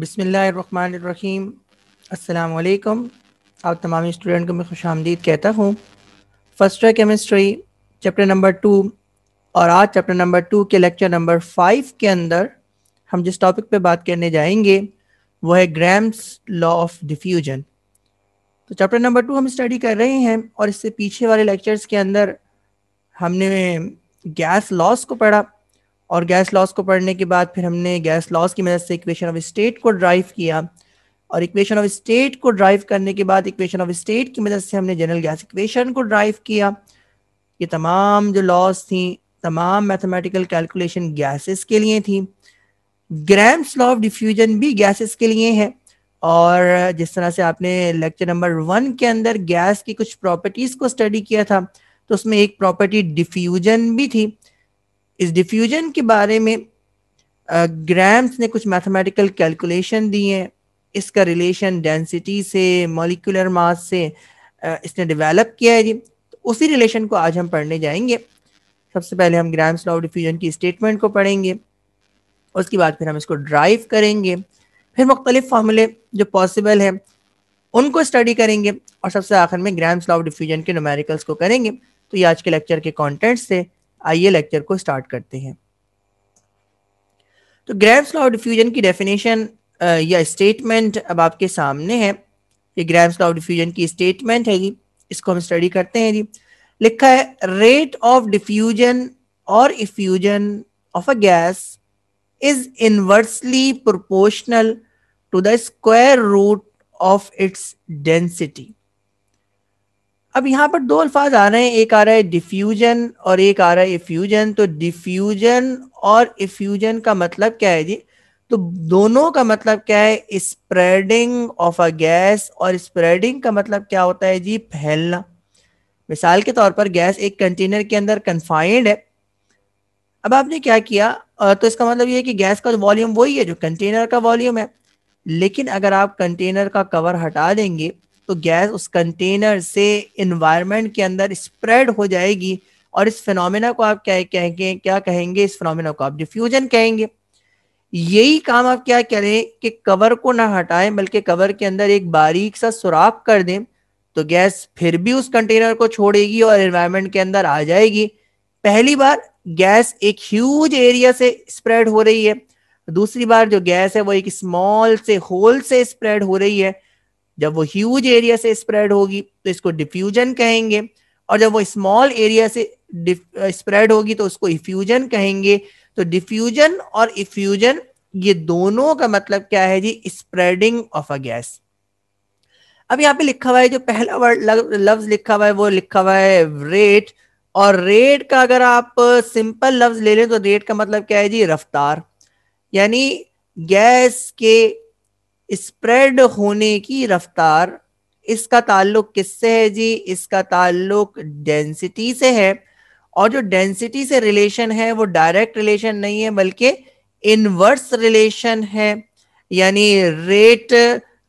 बसमीम अल्लाम आप तमाम स्टूडेंट को मैं खुश आमदीद कहता हूँ first year chemistry chapter number two और आज चैप्टर नंबर टू के लेक्चर नंबर फाइव के अंदर हम जिस टॉपिक पे बात करने जाएंगे वो है ग्राम्स लॉ ऑफ डिफ्यूजन तो चैप्टर नंबर टू हम स्टडी कर रहे हैं और इससे पीछे वाले लेक्चर्स के अंदर हमने गैस लॉस को पढ़ा और गैस लॉस को पढ़ने के बाद फिर हमने गैस लॉस की मदद से इक्वेशन ऑफ स्टेट को ड्राइव किया और इक्वेशन ऑफ स्टेट को ड्राइव करने के बाद इक्वेशन ऑफ स्टेट की मदद से हमने जनरल गैस इक्वेशन को ड्राइव किया ये तमाम जो लॉस थी तमाम मैथमेटिकल कैलकुलेशन गैसेस के लिए थी ग्राम्स लॉ ऑफ डिफ्यूजन भी गैसेस के लिए है और जिस तरह से आपने लेक्चर नंबर वन के अंदर गैस की कुछ प्रॉपर्टीज को स्टडी किया था तो उसमें एक प्रॉपर्टी डिफ्यूजन भी थी इस डिफ्यूजन के बारे में ग्राम्स ने कुछ मैथमेटिकल कैलकुलेशन दी हैं इसका रिलेशन डेंसिटी से मॉलिकुलर मास से इसने डेवलप किया है जी तो उसी रिलेशन को आज हम पढ़ने जाएंगे सबसे पहले हम ग्राम्स लॉ डिफ्यूजन की स्टेटमेंट को पढ़ेंगे उसके बाद फिर हम इसको ड्राइव करेंगे फिर मुख्तलिफ फार्मूले जो पॉसिबल है उनको स्टडी करेंगे और सबसे आखिर में ग्राम्स लॉ ऑफ डिफ्यूजन के नोमेरिकल्स को करेंगे तो ये आज के लेक्चर के कॉन्टेंट्स थे आइए लेक्चर को स्टार्ट करते हैं तो ग्रैम्स लॉ डिफ्यूजन की डेफिनेशन या स्टेटमेंट अब आपके सामने है ये ग्रैम्स लॉ डिफ्यूजन की स्टेटमेंट है जी इसको हम स्टडी करते हैं जी लिखा है रेट ऑफ डिफ्यूजन और effusion of a gas is inversely proportional to the square root of its density अब यहाँ पर दो अल्फाज आ रहे हैं एक आ रहा है डिफ्यूजन और एक आ रहा है इफ्यूजन तो डिफ्यूजन और इफ्यूजन का मतलब क्या है जी तो दोनों का मतलब क्या है स्प्रेडिंग ऑफ अ गैस और स्प्रेडिंग का मतलब क्या होता है जी फैलना मिसाल के तौर पर गैस एक कंटेनर के अंदर कन्फाइंड है अब आपने क्या किया तो इसका मतलब ये है कि गैस का वॉल्यूम वही है जो कंटेनर का वॉल्यूम है लेकिन अगर आप कंटेनर का कवर हटा देंगे तो गैस उस कंटेनर से इन्वायरमेंट के अंदर स्प्रेड हो जाएगी और इस फिनोमेना को आप क्या कहेंगे क्या कहेंगे इस फिनोमेना को आप डिफ्यूजन कहेंगे यही काम आप क्या करें कि कवर को ना हटाएं बल्कि कवर के अंदर एक बारीक सा सुराख कर दें तो गैस फिर भी उस कंटेनर को छोड़ेगी और एनवायरमेंट के अंदर आ जाएगी पहली बार गैस एक ह्यूज एरिया से स्प्रेड हो रही है दूसरी बार जो गैस है वो एक स्मॉल से होल से स्प्रेड हो रही है जब वो ह्यूज एरिया से स्प्रेड होगी तो इसको डिफ्यूजन कहेंगे और जब वो स्मॉल एरिया से स्प्रेड होगी तो उसको इफ्यूजन कहेंगे तो डिफ्यूजन और इफ्यूजन ये दोनों का मतलब क्या है जी स्प्रेडिंग ऑफ अ गैस अब यहाँ पे लिखा हुआ है जो पहला वर्ड लफ्ज लिखा हुआ है वो लिखा हुआ है रेट और रेट का अगर आप सिंपल लफ्ज ले लें तो रेट का मतलब क्या है जी रफ्तार यानी गैस के स्प्रेड होने की रफ्तार इसका ताल्लुक किससे है जी इसका ताल्लुक डेंसिटी से है और जो डेंसिटी से रिलेशन है वो डायरेक्ट रिलेशन नहीं है बल्कि इनवर्स रिलेशन है यानी रेट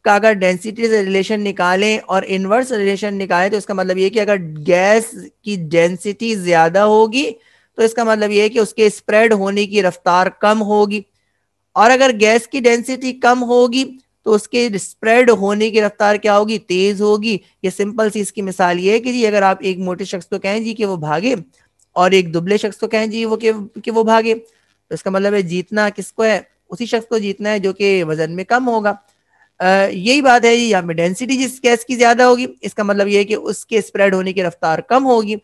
का अगर डेंसिटी से रिलेशन निकालें और इनवर्स रिलेशन निकालें तो इसका मतलब ये कि अगर गैस की डेंसिटी ज़्यादा होगी तो इसका मतलब ये है कि उसके स्प्रेड होने की रफ्तार कम होगी और अगर गैस की डेंसिटी कम होगी तो उसके स्प्रेड होने की रफ्तार क्या होगी तेज होगी ये सिंपल सी इसकी मिसाल ये है कि जी अगर आप एक मोटे शख्स को कहें जी कि वो भागे और एक दुबले शख्स को कहें जी वो कि, के वो भागे तो इसका मतलब है जीतना किसको है उसी शख्स को जीतना है जो कि वजन में कम होगा यही बात है जी यहाँ पे डेंसिटी जिस गैस की ज्यादा होगी इसका मतलब ये है कि उसके स्प्रेड होने की रफ्तार कम होगी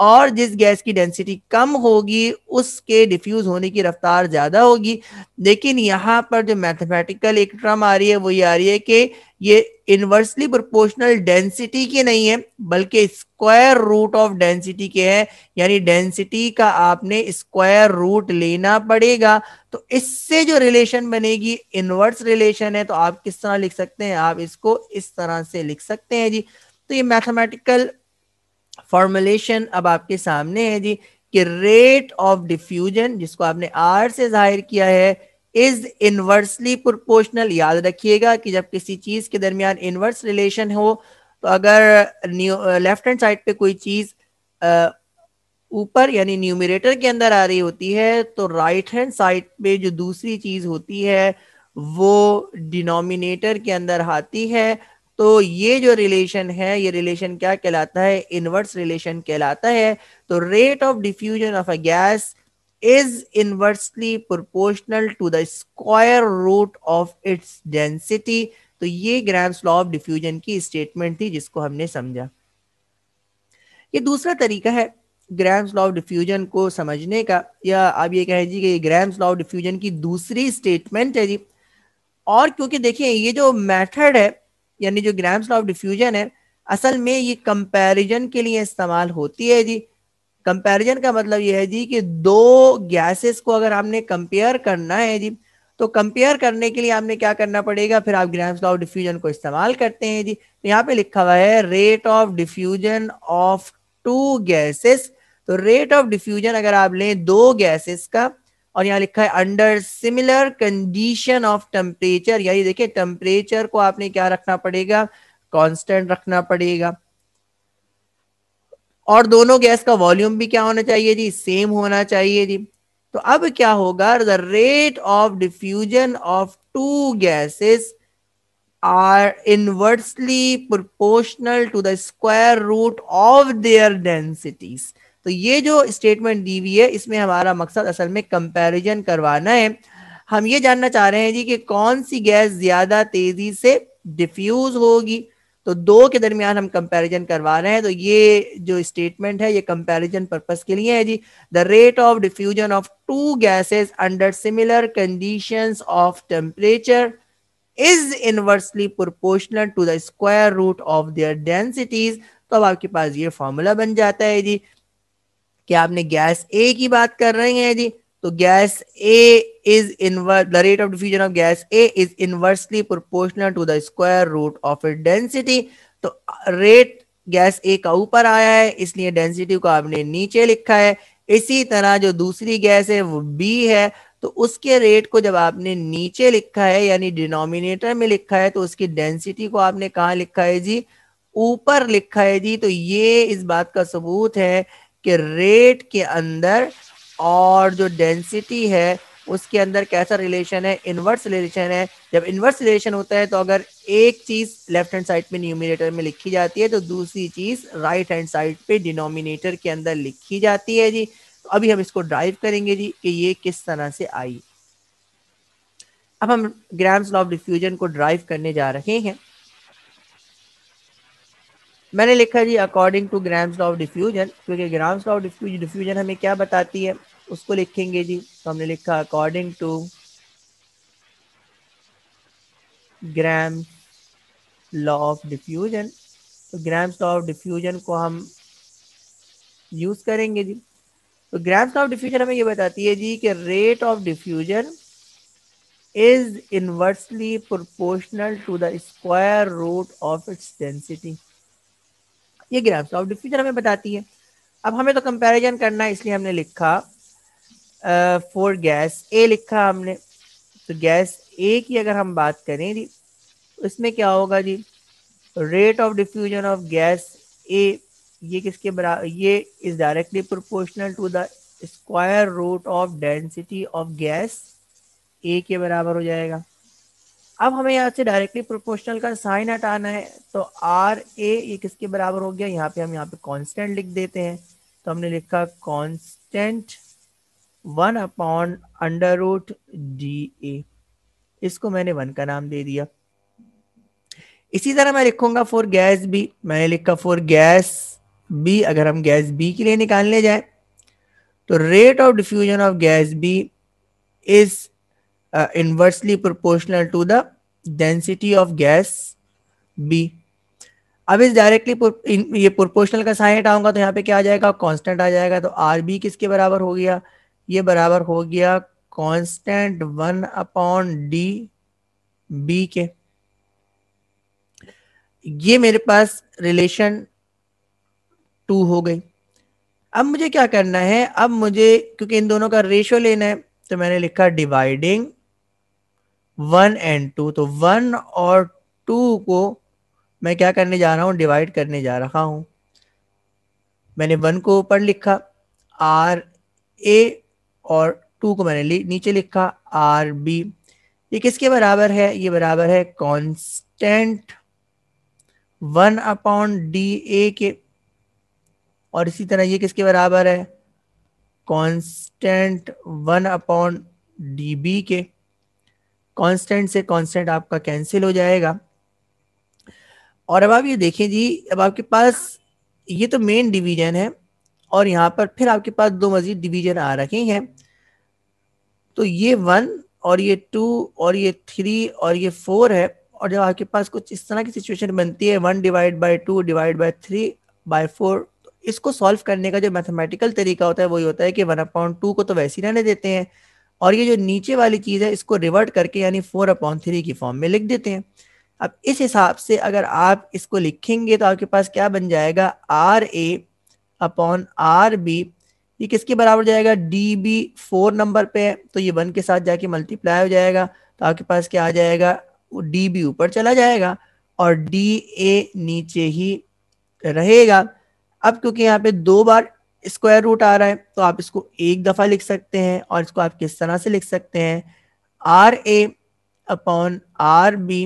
और जिस गैस की डेंसिटी कम होगी उसके डिफ्यूज होने की रफ्तार ज़्यादा होगी लेकिन यहाँ पर जो मैथमेटिकल एक ट्रम आ रही है वो ये आ रही है कि ये इनवर्सली प्रोपोर्शनल डेंसिटी के नहीं है बल्कि स्क्वायर रूट ऑफ डेंसिटी के है यानी डेंसिटी का आपने स्क्वायर रूट लेना पड़ेगा तो इससे जो रिलेशन बनेगी इनवर्स रिलेशन है तो आप किस तरह लिख सकते हैं आप इसको इस तरह से लिख सकते हैं जी तो ये मैथमेटिकल फॉर्मुलेशन अब आपके सामने है जी कि रेट ऑफ डिफ्यूजन जिसको आपने आर से जाहिर किया है इज इनवर्सली प्रोपोर्शनल याद रखिएगा कि जब किसी चीज के दरमियान इनवर्स रिलेशन हो तो अगर लेफ्ट हैंड साइड पे कोई चीज ऊपर यानी न्यूमिरेटर के अंदर आ रही होती है तो राइट हैंड साइड पे जो दूसरी चीज होती है वो डिनोमिनेटर के अंदर आती है तो ये जो रिलेशन है ये रिलेशन क्या कहलाता है इनवर्स रिलेशन कहलाता है तो rate of diffusion of a gas is inversely proportional to the square root of its density तो ये ग्राम्स लॉ ऑफ डिफ्यूजन की स्टेटमेंट थी जिसको हमने समझा ये दूसरा तरीका है ग्राम्स स्लॉ ऑफ डिफ्यूजन को समझने का या आप ये कहें जी कि ये ग्राम्स ऑफ डिफ्यूजन की दूसरी स्टेटमेंट है जी और क्योंकि देखिए ये जो मेथड है यानी जो ग्राम्स लॉ ऑफ डिफ्यूजन है असल में ये कंपैरिजन के लिए इस्तेमाल होती है जी कंपैरिजन का मतलब ये है जी कि दो गैसेस को अगर आपने कंपेयर करना है जी तो कंपेयर करने के लिए आपने क्या करना पड़ेगा फिर आप ग्राम्स लॉ ऑफ डिफ्यूजन को इस्तेमाल करते हैं जी तो यहाँ पे लिखा हुआ है rate of diffusion of two gases तो रेट ऑफ डिफ्यूजन अगर आप लें दो गैसेस का और यहाँ लिखा है under similar condition of temperature यानी देखिए टेम्परेचर को आपने क्या रखना पड़ेगा कांस्टेंट रखना पड़ेगा और दोनों गैस का वॉल्यूम भी क्या होना चाहिए जी सेम होना चाहिए जी तो अब क्या होगा the rate of diffusion of two gases are inversely proportional to the square root of their densities तो ये जो स्टेटमेंट दी हुई है इसमें हमारा मकसद असल में कंपैरिजन करवाना है हम ये जानना चाह रहे हैं जी कि कौन सी गैस ज्यादा तेजी से डिफ्यूज होगी तो दो के दरमियान हम कंपैरिजन करवा रहे हैं तो ये जो स्टेटमेंट है ये कंपैरिजन पर्पस के लिए है जी the rate of diffusion of two gases under similar condition of temperature is inversely proportional to the square root of their densities तो अब आपके पास ये फॉर्मूला बन जाता है जी कि आपने गैस ए की बात कर रहे हैं जी तो gas A is inverse the rate of diffusion of gas A is inversely proportional to the square root of it density तो रेट गैस ए का ऊपर आया है इसलिए डेंसिटी को आपने नीचे लिखा है इसी तरह जो दूसरी गैस है वो बी है तो उसके रेट को जब आपने नीचे लिखा है यानी डिनोमिनेटर में लिखा है तो उसकी डेंसिटी को आपने कहा लिखा है जी ऊपर लिखा है जी तो ये इस बात का सबूत है कि रेट के अंदर और जो डेंसिटी है उसके अंदर कैसा रिलेशन है इनवर्स रिलेशन है जब इनवर्स रिलेशन होता है तो अगर एक चीज लेफ्ट हैंड साइड पे न्यूमिनेटर में लिखी जाती है तो दूसरी चीज राइट हैंड साइड पे डिनोमिनेटर के अंदर लिखी जाती है जी तो अभी हम इसको ड्राइव करेंगे जी कि ये किस तरह से आई अब हम ग्राम्स लॉ ऑफ डिफ्यूजन को ड्राइव करने जा रहे हैं मैंने लिखा जी according to Graham's law of diffusion क्योंकि ग्राम्स लॉ ऑफ डिफ्यूजन हमें क्या बताती है उसको लिखेंगे जी तो हमने लिखा according to Graham law of diffusion तो ग्राम्स लॉ ऑफ डिफ्यूजन को हम यूज करेंगे जी तो ग्राम्स लॉ ऑफ डिफ्यूजन हमें ये बताती है जी कि rate of diffusion is inversely proportional to the square root of its density ये ग्राफ्स ऑफ डिफ्यूजन हमें बताती है अब हमें तो कंपैरिजन करना है इसलिए हमने लिखा फॉर गैस ए लिखा हमने तो गैस ए की अगर हम बात करें जी इसमें क्या होगा जी rate of diffusion of gas A ये किसके बराबर ये is directly proportional to the square root of density of gas A के बराबर हो जाएगा अब हमें यहाँ से डायरेक्टली प्रोपोर्शनल का साइन हटाना है तो आर ए ये किसके बराबर हो गया यहाँ पे हम यहाँ पे कांस्टेंट लिख देते हैं तो हमने लिखा constant one upon under root D A इसको मैंने वन का नाम दे दिया इसी तरह मैं लिखूंगा फॉर गैस बी मैंने लिखा फॉर गैस बी अगर हम गैस बी के लिए निकालने जाए तो rate of diffusion of gas B is uh, inversely proportional to the density of gas B. अब इस डायरेक्टली ये प्रोपोर्शनल का साइन हटाऊंगा तो यहाँ पे क्या आ जाएगा कांस्टेंट आ जाएगा तो आर बी किसके बराबर हो गया ये बराबर हो गया constant one upon D B के ये मेरे पास रिलेशन टू हो गई अब मुझे क्या करना है अब मुझे क्योंकि इन दोनों का रेशियो लेना है तो मैंने लिखा डिवाइडिंग वन एंड टू तो वन और टू को मैं क्या करने जा रहा हूँ डिवाइड करने जा रहा हूँ मैंने वन को ऊपर लिखा आर ए और टू को मैंने ली, नीचे लिखा आर बी ये किसके बराबर है ये बराबर है constant one upon D A के और इसी तरह ये किसके बराबर है constant one upon D B के कांस्टेंट से कांस्टेंट आपका कैंसिल हो जाएगा और अब आप ये देखें जी अब आपके पास ये तो मेन डिवीजन है और यहाँ पर फिर आपके पास दो मजीद डिवीजन आ रखे हैं तो ये वन और ये टू और ये थ्री और ये फोर है और जब आपके पास कुछ इस तरह की सिचुएशन बनती है one divide by two divide by three by four इसको सॉल्व करने का जो मैथमेटिकल तरीका होता है वही होता है कि वन अपॉइंट टू को तो वैसे ही रहने देते हैं और ये जो नीचे वाली चीज़ है इसको रिवर्ट करके यानी फोर अपॉन थ्री की फॉर्म में लिख देते हैं अब इस हिसाब से अगर आप इसको लिखेंगे तो आपके पास क्या बन जाएगा R A upon R B ये किसके बराबर जाएगा डी बी फोर नंबर पे है तो ये वन के साथ जाके मल्टीप्लाई हो जाएगा तो आपके पास क्या आ जाएगा डी बी ऊपर चला जाएगा और डी ए नीचे ही रहेगा अब क्योंकि यहाँ पे दो बार स्क्वायर रूट आ रहा है तो आप इसको एक दफ़ा लिख सकते हैं और इसको आप किस तरह से लिख सकते हैं R A upon R B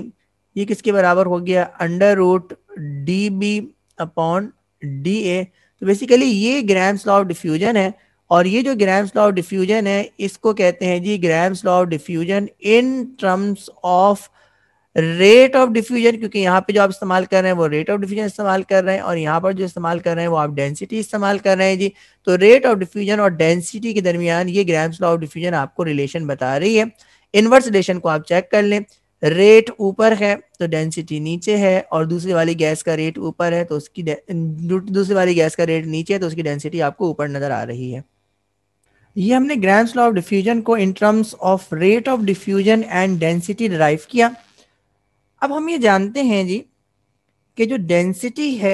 ये किसके बराबर हो गया under root D B upon D A तो बेसिकली ये ग्राम्स लॉ ऑफ डिफ्यूजन है और ये जो ग्राम्स लॉ ऑफ डिफ्यूजन है इसको कहते हैं जी Graham's law of diffusion in terms of rate of diffusion क्योंकि यहाँ पे जो आप इस्तेमाल कर रहे हैं वो रेट ऑफ डिफ्यूजन इस्तेमाल कर रहे हैं और यहाँ पर जो इस्तेमाल कर रहे हैं वो आप डेंसिटी इस्तेमाल कर रहे हैं जी तो रेट ऑफ डिफ्यूजन और डेंसिटी के दरमियान ये ग्राम्स लॉ ऑफ डिफ्यूजन आपको रिलेशन बता रही है इनवर्स रिलेशन को आप चेक कर लें रेट ऊपर है तो डेंसिटी नीचे है और दूसरी वाली गैस का रेट ऊपर है तो उसकी दूसरी वाली गैस का रेट नीचे है तो उसकी डेंसिटी आपको ऊपर नजर आ रही है ये हमने ग्राम्स लॉ ऑफ डिफ्यूजन को in terms of rate of diffusion and density derive किया अब हम ये जानते हैं जी कि जो डेंसिटी है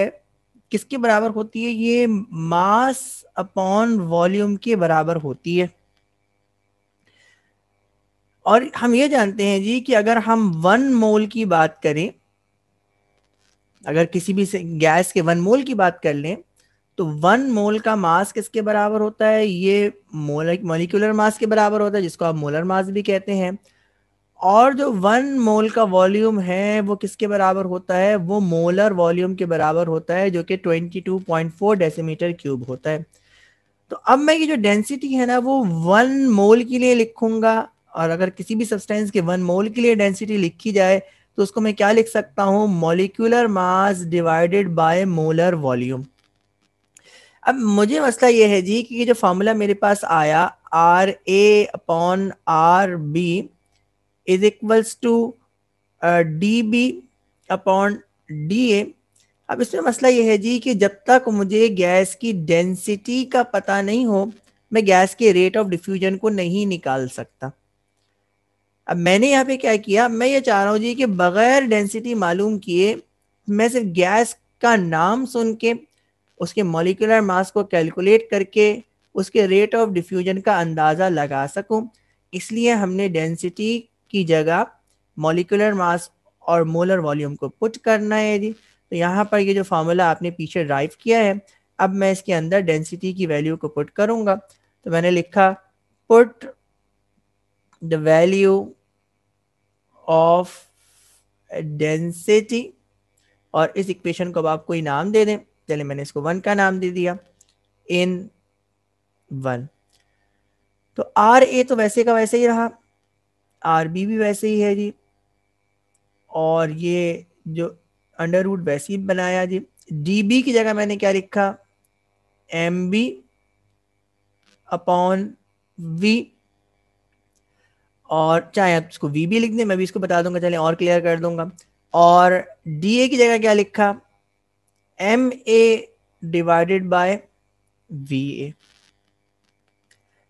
किसके बराबर होती है ये मास अपॉन वॉल्यूम के बराबर होती है और हम ये जानते हैं जी कि अगर हम वन मोल की बात करें अगर किसी भी गैस के वन मोल की बात कर लें तो वन मोल का मास किसके बराबर होता है ये मोलर मोलिकुलर मास के बराबर होता है जिसको आप मोलर मास भी कहते हैं और जो वन मोल का वॉल्यूम है वो किसके बराबर होता है वो मोलर वॉल्यूम के बराबर होता है जो कि 22.4 डेसीमीटर क्यूब होता है तो अब मैं ये जो डेंसिटी है ना वो वन मोल के लिए लिखूंगा और अगर किसी भी सब्सटेंस के वन मोल के लिए डेंसिटी लिखी जाए तो उसको मैं क्या लिख सकता हूँ molecular mass divided by molar volume अब मुझे मसला ये है जी कि ये जो फार्मूला मेरे पास आया R A upon R B is equals to D B upon D A अब इसमें मसला यह है जी कि जब तक मुझे गैस की डेंसिटी का पता नहीं हो मैं गैस के रेट ऑफ डिफ्यूजन को नहीं निकाल सकता अब मैंने यहाँ पे क्या किया मैं ये चाह रहा हूँ जी कि बगैर डेंसिटी मालूम किए मैं सिर्फ गैस का नाम सुन के उसके मॉलिकुलर मास को कैलकुलेट करके उसके रेट ऑफ डिफ्यूजन का अंदाज़ा लगा सकूँ इसलिए हमने डेंसिटी की जगह मॉलिकुलर मास और मोलर वॉल्यूम को पुट करना है यदि तो यहाँ पर ये जो फार्मूला आपने पीछे ड्राइव किया है अब मैं इसके अंदर डेंसिटी की वैल्यू को पुट करूंगा तो मैंने लिखा put the value of density और इस इक्वेशन को अब आप कोई नाम दे दें चले मैंने इसको वन का नाम दे दिया इन वन तो आर ए तो वैसे का वैसे ही रहा आरबी भी वैसे ही है जी और ये जो अंडर रूट वैसे ही बनाया जी डी की जगह मैंने क्या लिखा एम बी अपॉन वी और चाहे आप इसको वी भी लिख दें मैं भी इसको बता दूंगा चले और क्लियर कर दूंगा और डी ए की जगह क्या लिखा M A divided by V A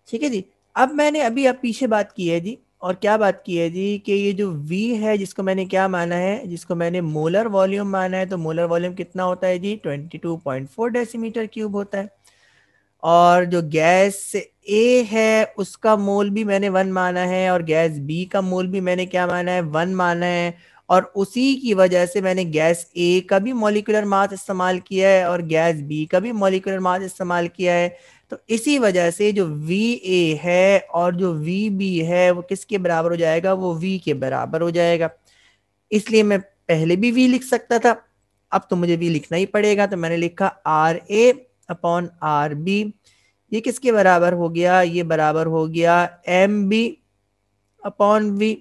ठीक है जी अब मैंने अभी आप पीछे बात की है जी और क्या बात की है जी कि ये जो वी है जिसको मैंने क्या माना है जिसको मैंने मोलर वॉल्यूम माना है तो मोलर वॉल्यूम कितना होता है जी 22.4 डेसीमीटर क्यूब होता है और जो गैस ए है उसका मोल भी मैंने वन माना है और गैस बी का मोल भी मैंने क्या माना है वन माना है और उसी की वजह से मैंने गैस ए का भी मोलिकुलर मास इस्तेमाल किया है और गैस बी का भी मोलिकुलर मास इस्तेमाल किया है तो इसी वजह से जो वी ए है और जो वी बी है वो किसके बराबर हो जाएगा वो वी के बराबर हो जाएगा इसलिए मैं पहले भी वी लिख सकता था अब तो मुझे वी लिखना ही पड़ेगा तो मैंने लिखा R A upon R B ये किसके बराबर हो गया ये बराबर हो गया एम बी अपॉन वी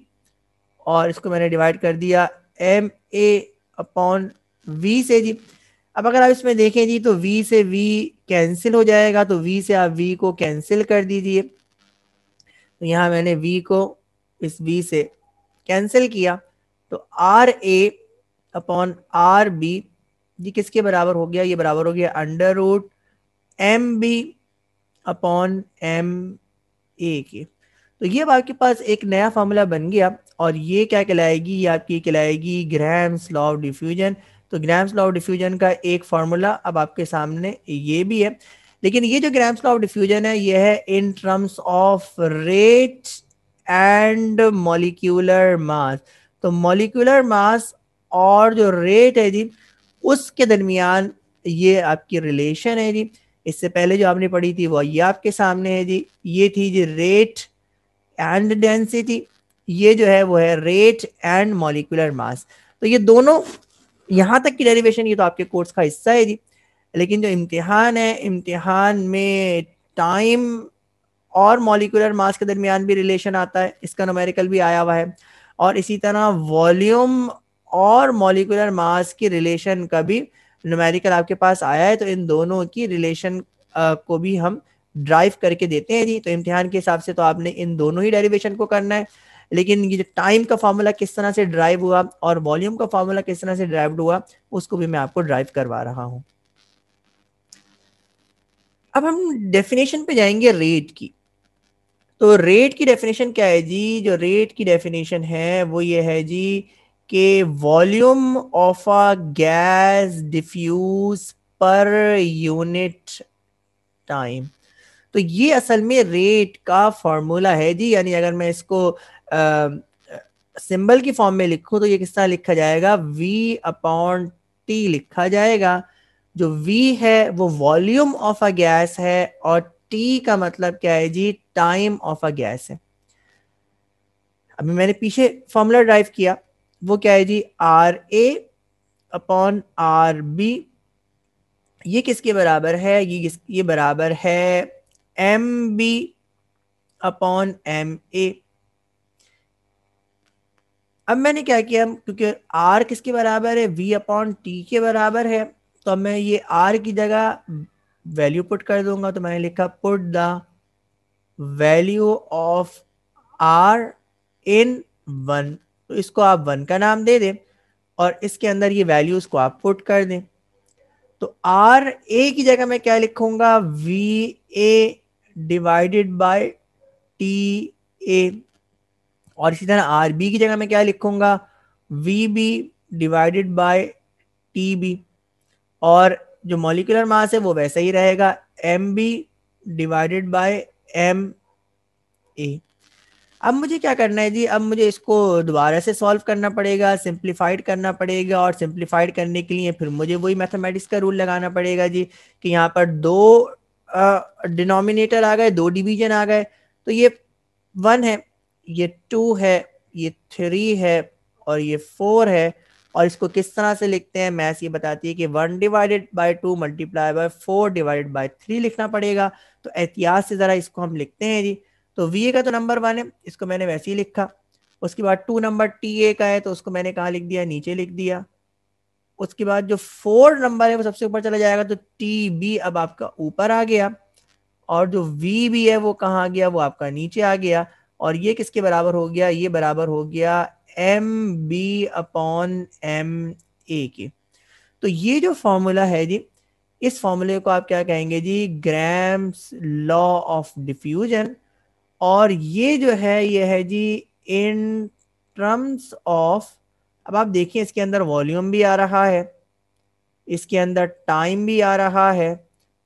और इसको मैंने डिवाइड कर दिया एम ए अपॉन वी से जी अब अगर आप इसमें देखें जी तो v से v कैंसिल हो जाएगा तो v से आप v को कैंसिल कर दीजिए तो यहाँ मैंने v को इस v से कैंसिल किया तो R A upon R B ये किसके बराबर हो गया ये बराबर हो गया under root M B upon M A के तो ये अब आपके पास एक नया फार्मूला बन गया और ये क्या कहलाएगी ये आपकी कहलाएगी ग्रैम्स लॉ ऑफ डिफ्यूजन तो ग्राम्स लॉ ऑफ डिफ्यूजन का एक फार्मूला अब आपके सामने ये भी है लेकिन ये जो ग्राम्स लॉ ऑफ डिफ्यूजन है ये है in terms of rate and molecular mass तो मॉलिक्यूलर मास और जो रेट है जी उसके दरमियान ये आपकी रिलेशन है जी इससे पहले जो आपने पढ़ी थी वो ये आपके सामने है जी ये थी जी रेट एंड डेंसिटी ये जो है वो है रेट एंड मॉलिक्यूलर मास तो ये दोनों यहाँ तक की डेरिवेशन ये तो आपके कोर्स का हिस्सा है जी लेकिन जो इम्तिहान है इम्तिहान में टाइम और मॉलिकुलर मास के दरमियान भी रिलेशन आता है इसका नोमेरिकल भी आया हुआ है और इसी तरह वॉल्यूम और मॉलिकुलर मास की रिलेशन का भी नोमेरिकल आपके पास आया है तो इन दोनों की रिलेशन को भी हम ड्राइव करके देते हैं जी तो इम्तिहान के हिसाब से तो आपने इन दोनों ही डेरिवेशन को करना है लेकिन ये टाइम का फार्मूला किस तरह से ड्राइव हुआ और वॉल्यूम का फार्मूला किस तरह से ड्राइव हुआ उसको भी मैं आपको ड्राइव करवा रहा हूँ अब हम डेफिनेशन पे जाएंगे रेट की तो रेट की डेफिनेशन क्या है जी जो रेट की डेफिनेशन है वो ये है जी के volume of a gas diffuse per unit time तो ये असल में रेट का फॉर्मूला है जी यानी अगर मैं इसको सिंबल um, की फॉर्म में लिखो तो ये किस तरह लिखा जाएगा वी अपॉन टी लिखा जाएगा जो V है वो वॉल्यूम ऑफ अ गैस है और T का मतलब क्या है जी टाइम ऑफ अ गैस है अभी मैंने पीछे फॉर्मूला ड्राइव किया वो क्या है जी R A upon R B ये किसके बराबर है ये किस ये बराबर है M B upon M A अब मैंने क्या किया क्योंकि आर किसके बराबर है वी अपॉन टी के बराबर है तो अब मैं ये आर की जगह वैल्यू पुट कर दूंगा तो मैंने लिखा put the value of R in one तो इसको आप वन का नाम दे दें और इसके अंदर ये वैल्यूज को आप पुट कर दें तो आर ए की जगह मैं क्या लिखूंगा V A divided by T A और इसी तरह आर बी की जगह मैं क्या लिखूंगा V B divided by T B और जो मॉलिकुलर मास है वो वैसा ही रहेगा M B divided by M A अब मुझे क्या करना है जी अब मुझे इसको दोबारा से सॉल्व करना पड़ेगा सिंप्लीफाइड करना पड़ेगा और सिंप्लीफाइड करने के लिए फिर मुझे वही मैथमेटिक्स का रूल लगाना पड़ेगा जी कि यहाँ पर दो डिनोमिनेटर आ गए दो डिवीजन आ गए तो ये वन है ये टू है ये थ्री है और ये फोर है और इसको किस तरह से लिखते हैं मैथ्स ये बताती है कि one divided by two multiply by four divided by three लिखना पड़ेगा तो एहतियात से ज़रा इसको हम लिखते हैं जी तो वी ए का तो नंबर वन है इसको मैंने वैसे ही लिखा उसके बाद टू नंबर टी ए का है तो उसको मैंने कहा लिख दिया नीचे लिख दिया उसके बाद जो फोर नंबर है वो सबसे ऊपर चला जाएगा तो टी बी अब आपका ऊपर आ गया और जो वी बी है वो कहाँ आ गया वो आपका नीचे आ गया और ये किसके बराबर हो गया ये बराबर हो गया M B upon M A के तो ये जो फॉर्मूला है जी इस फॉर्मूले को आप क्या कहेंगे जी ग्राम्स लॉ ऑफ डिफ्यूजन और ये जो है ये है जी इन टर्म्स ऑफ अब आप देखिए इसके अंदर वॉल्यूम भी आ रहा है इसके अंदर टाइम भी आ रहा है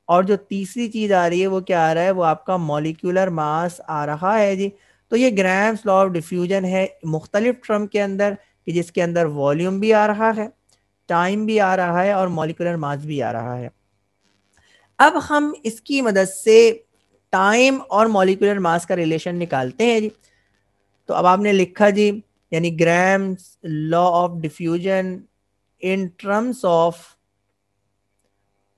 और जो तीसरी चीज आ रही है वो क्या आ रहा है वो आपका मॉलिक्यूलर मास आ रहा है जी तो ये ग्राम्स लॉ ऑफ डिफ्यूजन है मुख्तलिफ ट्रम के अंदर कि जिसके अंदर वॉल्यूम भी आ रहा है टाइम भी आ रहा है और मॉलिकुलर मास भी आ रहा है अब हम इसकी मदद से टाइम और मॉलिकुलर मास का रिलेशन निकालते हैं जी तो अब आपने लिखा जी यानी Graham's law of diffusion in terms of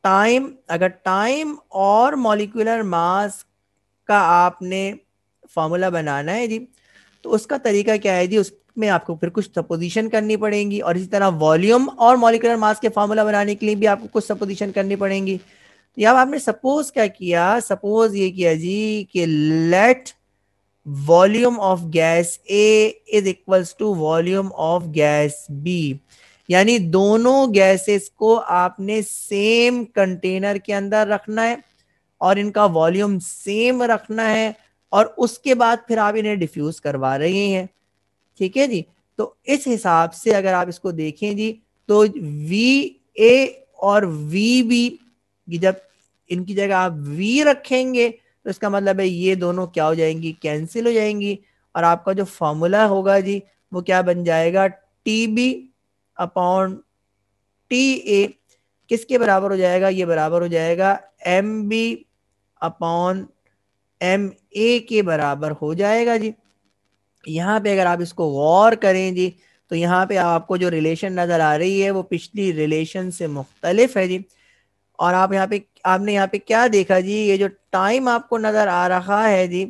time अगर टाइम और मॉलिकुलर मास का आपने फार्मूला बनाना है जी तो उसका तरीका क्या है जी उसमें आपको फिर कुछ सपोजिशन करनी पड़ेंगी और इसी तरह वॉल्यूम और मॉलिकुलर मास के फार्मूला बनाने के लिए भी आपको कुछ सपोजिशन करनी पड़ेंगी तो अब आपने सपोज क्या किया सपोज ये किया जी कि let volume of gas A is equals to volume of gas B यानी दोनों गैसेस को आपने सेम कंटेनर के अंदर रखना है और इनका वॉल्यूम सेम रखना है और उसके बाद फिर आप इन्हें डिफ्यूज करवा रहे हैं ठीक है जी तो इस हिसाब से अगर आप इसको देखें जी तो वी ए और वी बी जब इनकी जगह आप वी रखेंगे तो इसका मतलब है ये दोनों क्या हो जाएंगी कैंसिल हो जाएंगी और आपका जो फॉर्मूला होगा जी वो क्या बन जाएगा T B upon T A किसके बराबर हो जाएगा ये बराबर हो जाएगा M B upon M A के बराबर हो जाएगा जी यहाँ पे अगर आप इसको गौर करें जी तो यहाँ पे आपको जो रिलेशन नज़र आ रही है वो पिछली रिलेशन से मुख्तलिफ है जी और आप यहाँ पे आपने यहाँ पे क्या देखा जी ये जो टाइम आपको नज़र आ रहा है जी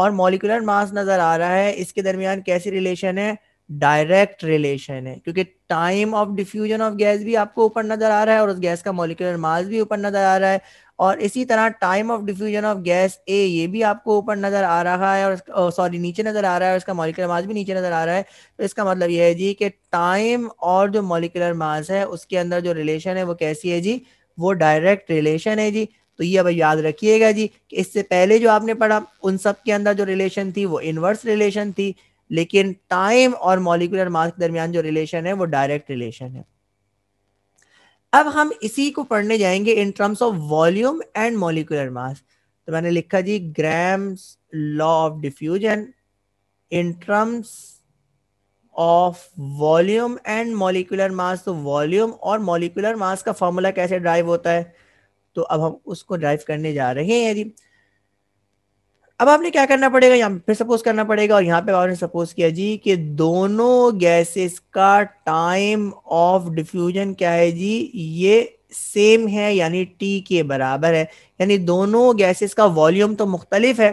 और मॉलिकुलर मास नज़र आ रहा है इसके दरमियान कैसी रिलेशन है डायरेक्ट रिलेशन है क्योंकि time of diffusion of gas भी आपको ऊपर नज़र आ रहा है और उस गैस का मॉलिकुलर मास भी ऊपर नज़र आ रहा है और इसी तरह time of diffusion of gas A ये भी आपको ऊपर नजर आ रहा है और सॉरी नीचे नजर आ रहा है और इसका मॉलिकुलर मास भी नीचे नजर आ रहा है तो इसका मतलब ये है जी कि टाइम और जो मॉलिकुलर मास है उसके अंदर जो रिलेशन है वो कैसी है जी वो डायरेक्ट रिलेशन है जी तो ये अब याद रखिएगा जी कि इससे पहले जो आपने पढ़ा उन सब के अंदर जो रिलेशन थी वो इनवर्स रिलेशन थी लेकिन टाइम और मॉलिकुलर मास के दरमियान जो रिलेशन है वो डायरेक्ट रिलेशन है अब हम इसी को पढ़ने जाएंगे in terms of volume and molecular mass तो मैंने लिखा जी Graham's law of diffusion in terms of volume and molecular mass तो वॉल्यूम और मॉलिकुलर मास का फॉर्मूला कैसे ड्राइव होता है तो अब हम उसको ड्राइव करने जा रहे हैं जी अब आपने क्या करना पड़ेगा यहाँ फिर सपोज करना पड़ेगा और यहाँ पे आपने सपोज किया जी कि दोनों गैसेस का टाइम ऑफ डिफ्यूजन क्या है जी ये सेम है यानी टी के बराबर है यानी दोनों गैसेस का वॉल्यूम तो मुख्तलिफ है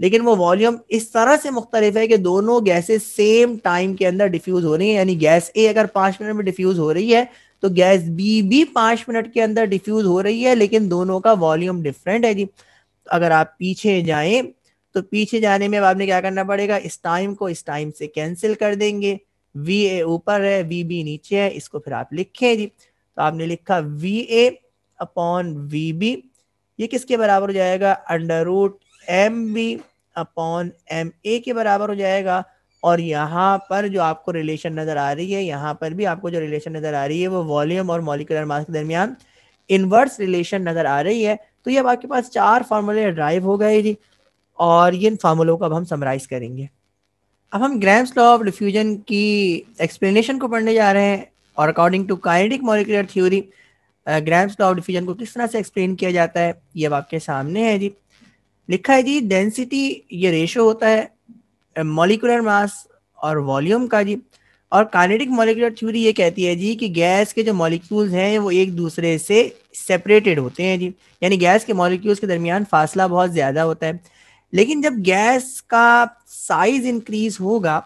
लेकिन वो वॉल्यूम इस तरह से मुख्तलिफ है कि दोनों गैसेस सेम टाइम के अंदर डिफ्यूज हो रही है यानी गैस ए अगर पाँच मिनट में डिफ्यूज हो रही है तो गैस बी भी पाँच मिनट के अंदर डिफ्यूज हो रही है लेकिन दोनों का वॉल्यूम डिफरेंट है जी अगर आप पीछे जाएं तो पीछे जाने में अब आपने क्या करना पड़ेगा इस टाइम को इस टाइम से कैंसिल कर देंगे वी ए ऊपर है वी बी नीचे है इसको फिर आप लिखें जी तो आपने लिखा V A upon V B ये किसके बराबर हो जाएगा under root M B upon M A के बराबर हो जाएगा और यहाँ पर जो आपको रिलेशन नज़र आ रही है यहाँ पर भी आपको जो रिलेशन नज़र आ रही है वो वॉल्यूम और मॉलिकुलर मास के दरमियान इनवर्स रिलेशन नज़र आ रही है तो ये अब आपके पास चार फॉर्मूले ड्राइव हो गए जी और ये इन फार्मूलों को अब हम समराइज करेंगे अब हम ग्राम्स लॉ ऑफ डिफ्यूजन की एक्सप्लेनेशन को पढ़ने जा रहे हैं और according to kinetic molecular theory Graham law of diffusion को किस तरह से एक्सप्लेन किया जाता है ये अब आपके सामने है जी लिखा है जी डेंसिटी ये रेशो होता है मॉलिकुलर मास और वॉल्यूम का जी और काइनेटिक मॉलिकुलर थ्योरी ये कहती है जी कि गैस के जो मॉलिक्यूल्स हैं वो एक दूसरे से सेपरेटेड होते हैं जी यानी गैस के मॉलिक्यूल्स के दरमियान फासला बहुत ज़्यादा होता है लेकिन जब गैस का साइज इंक्रीज होगा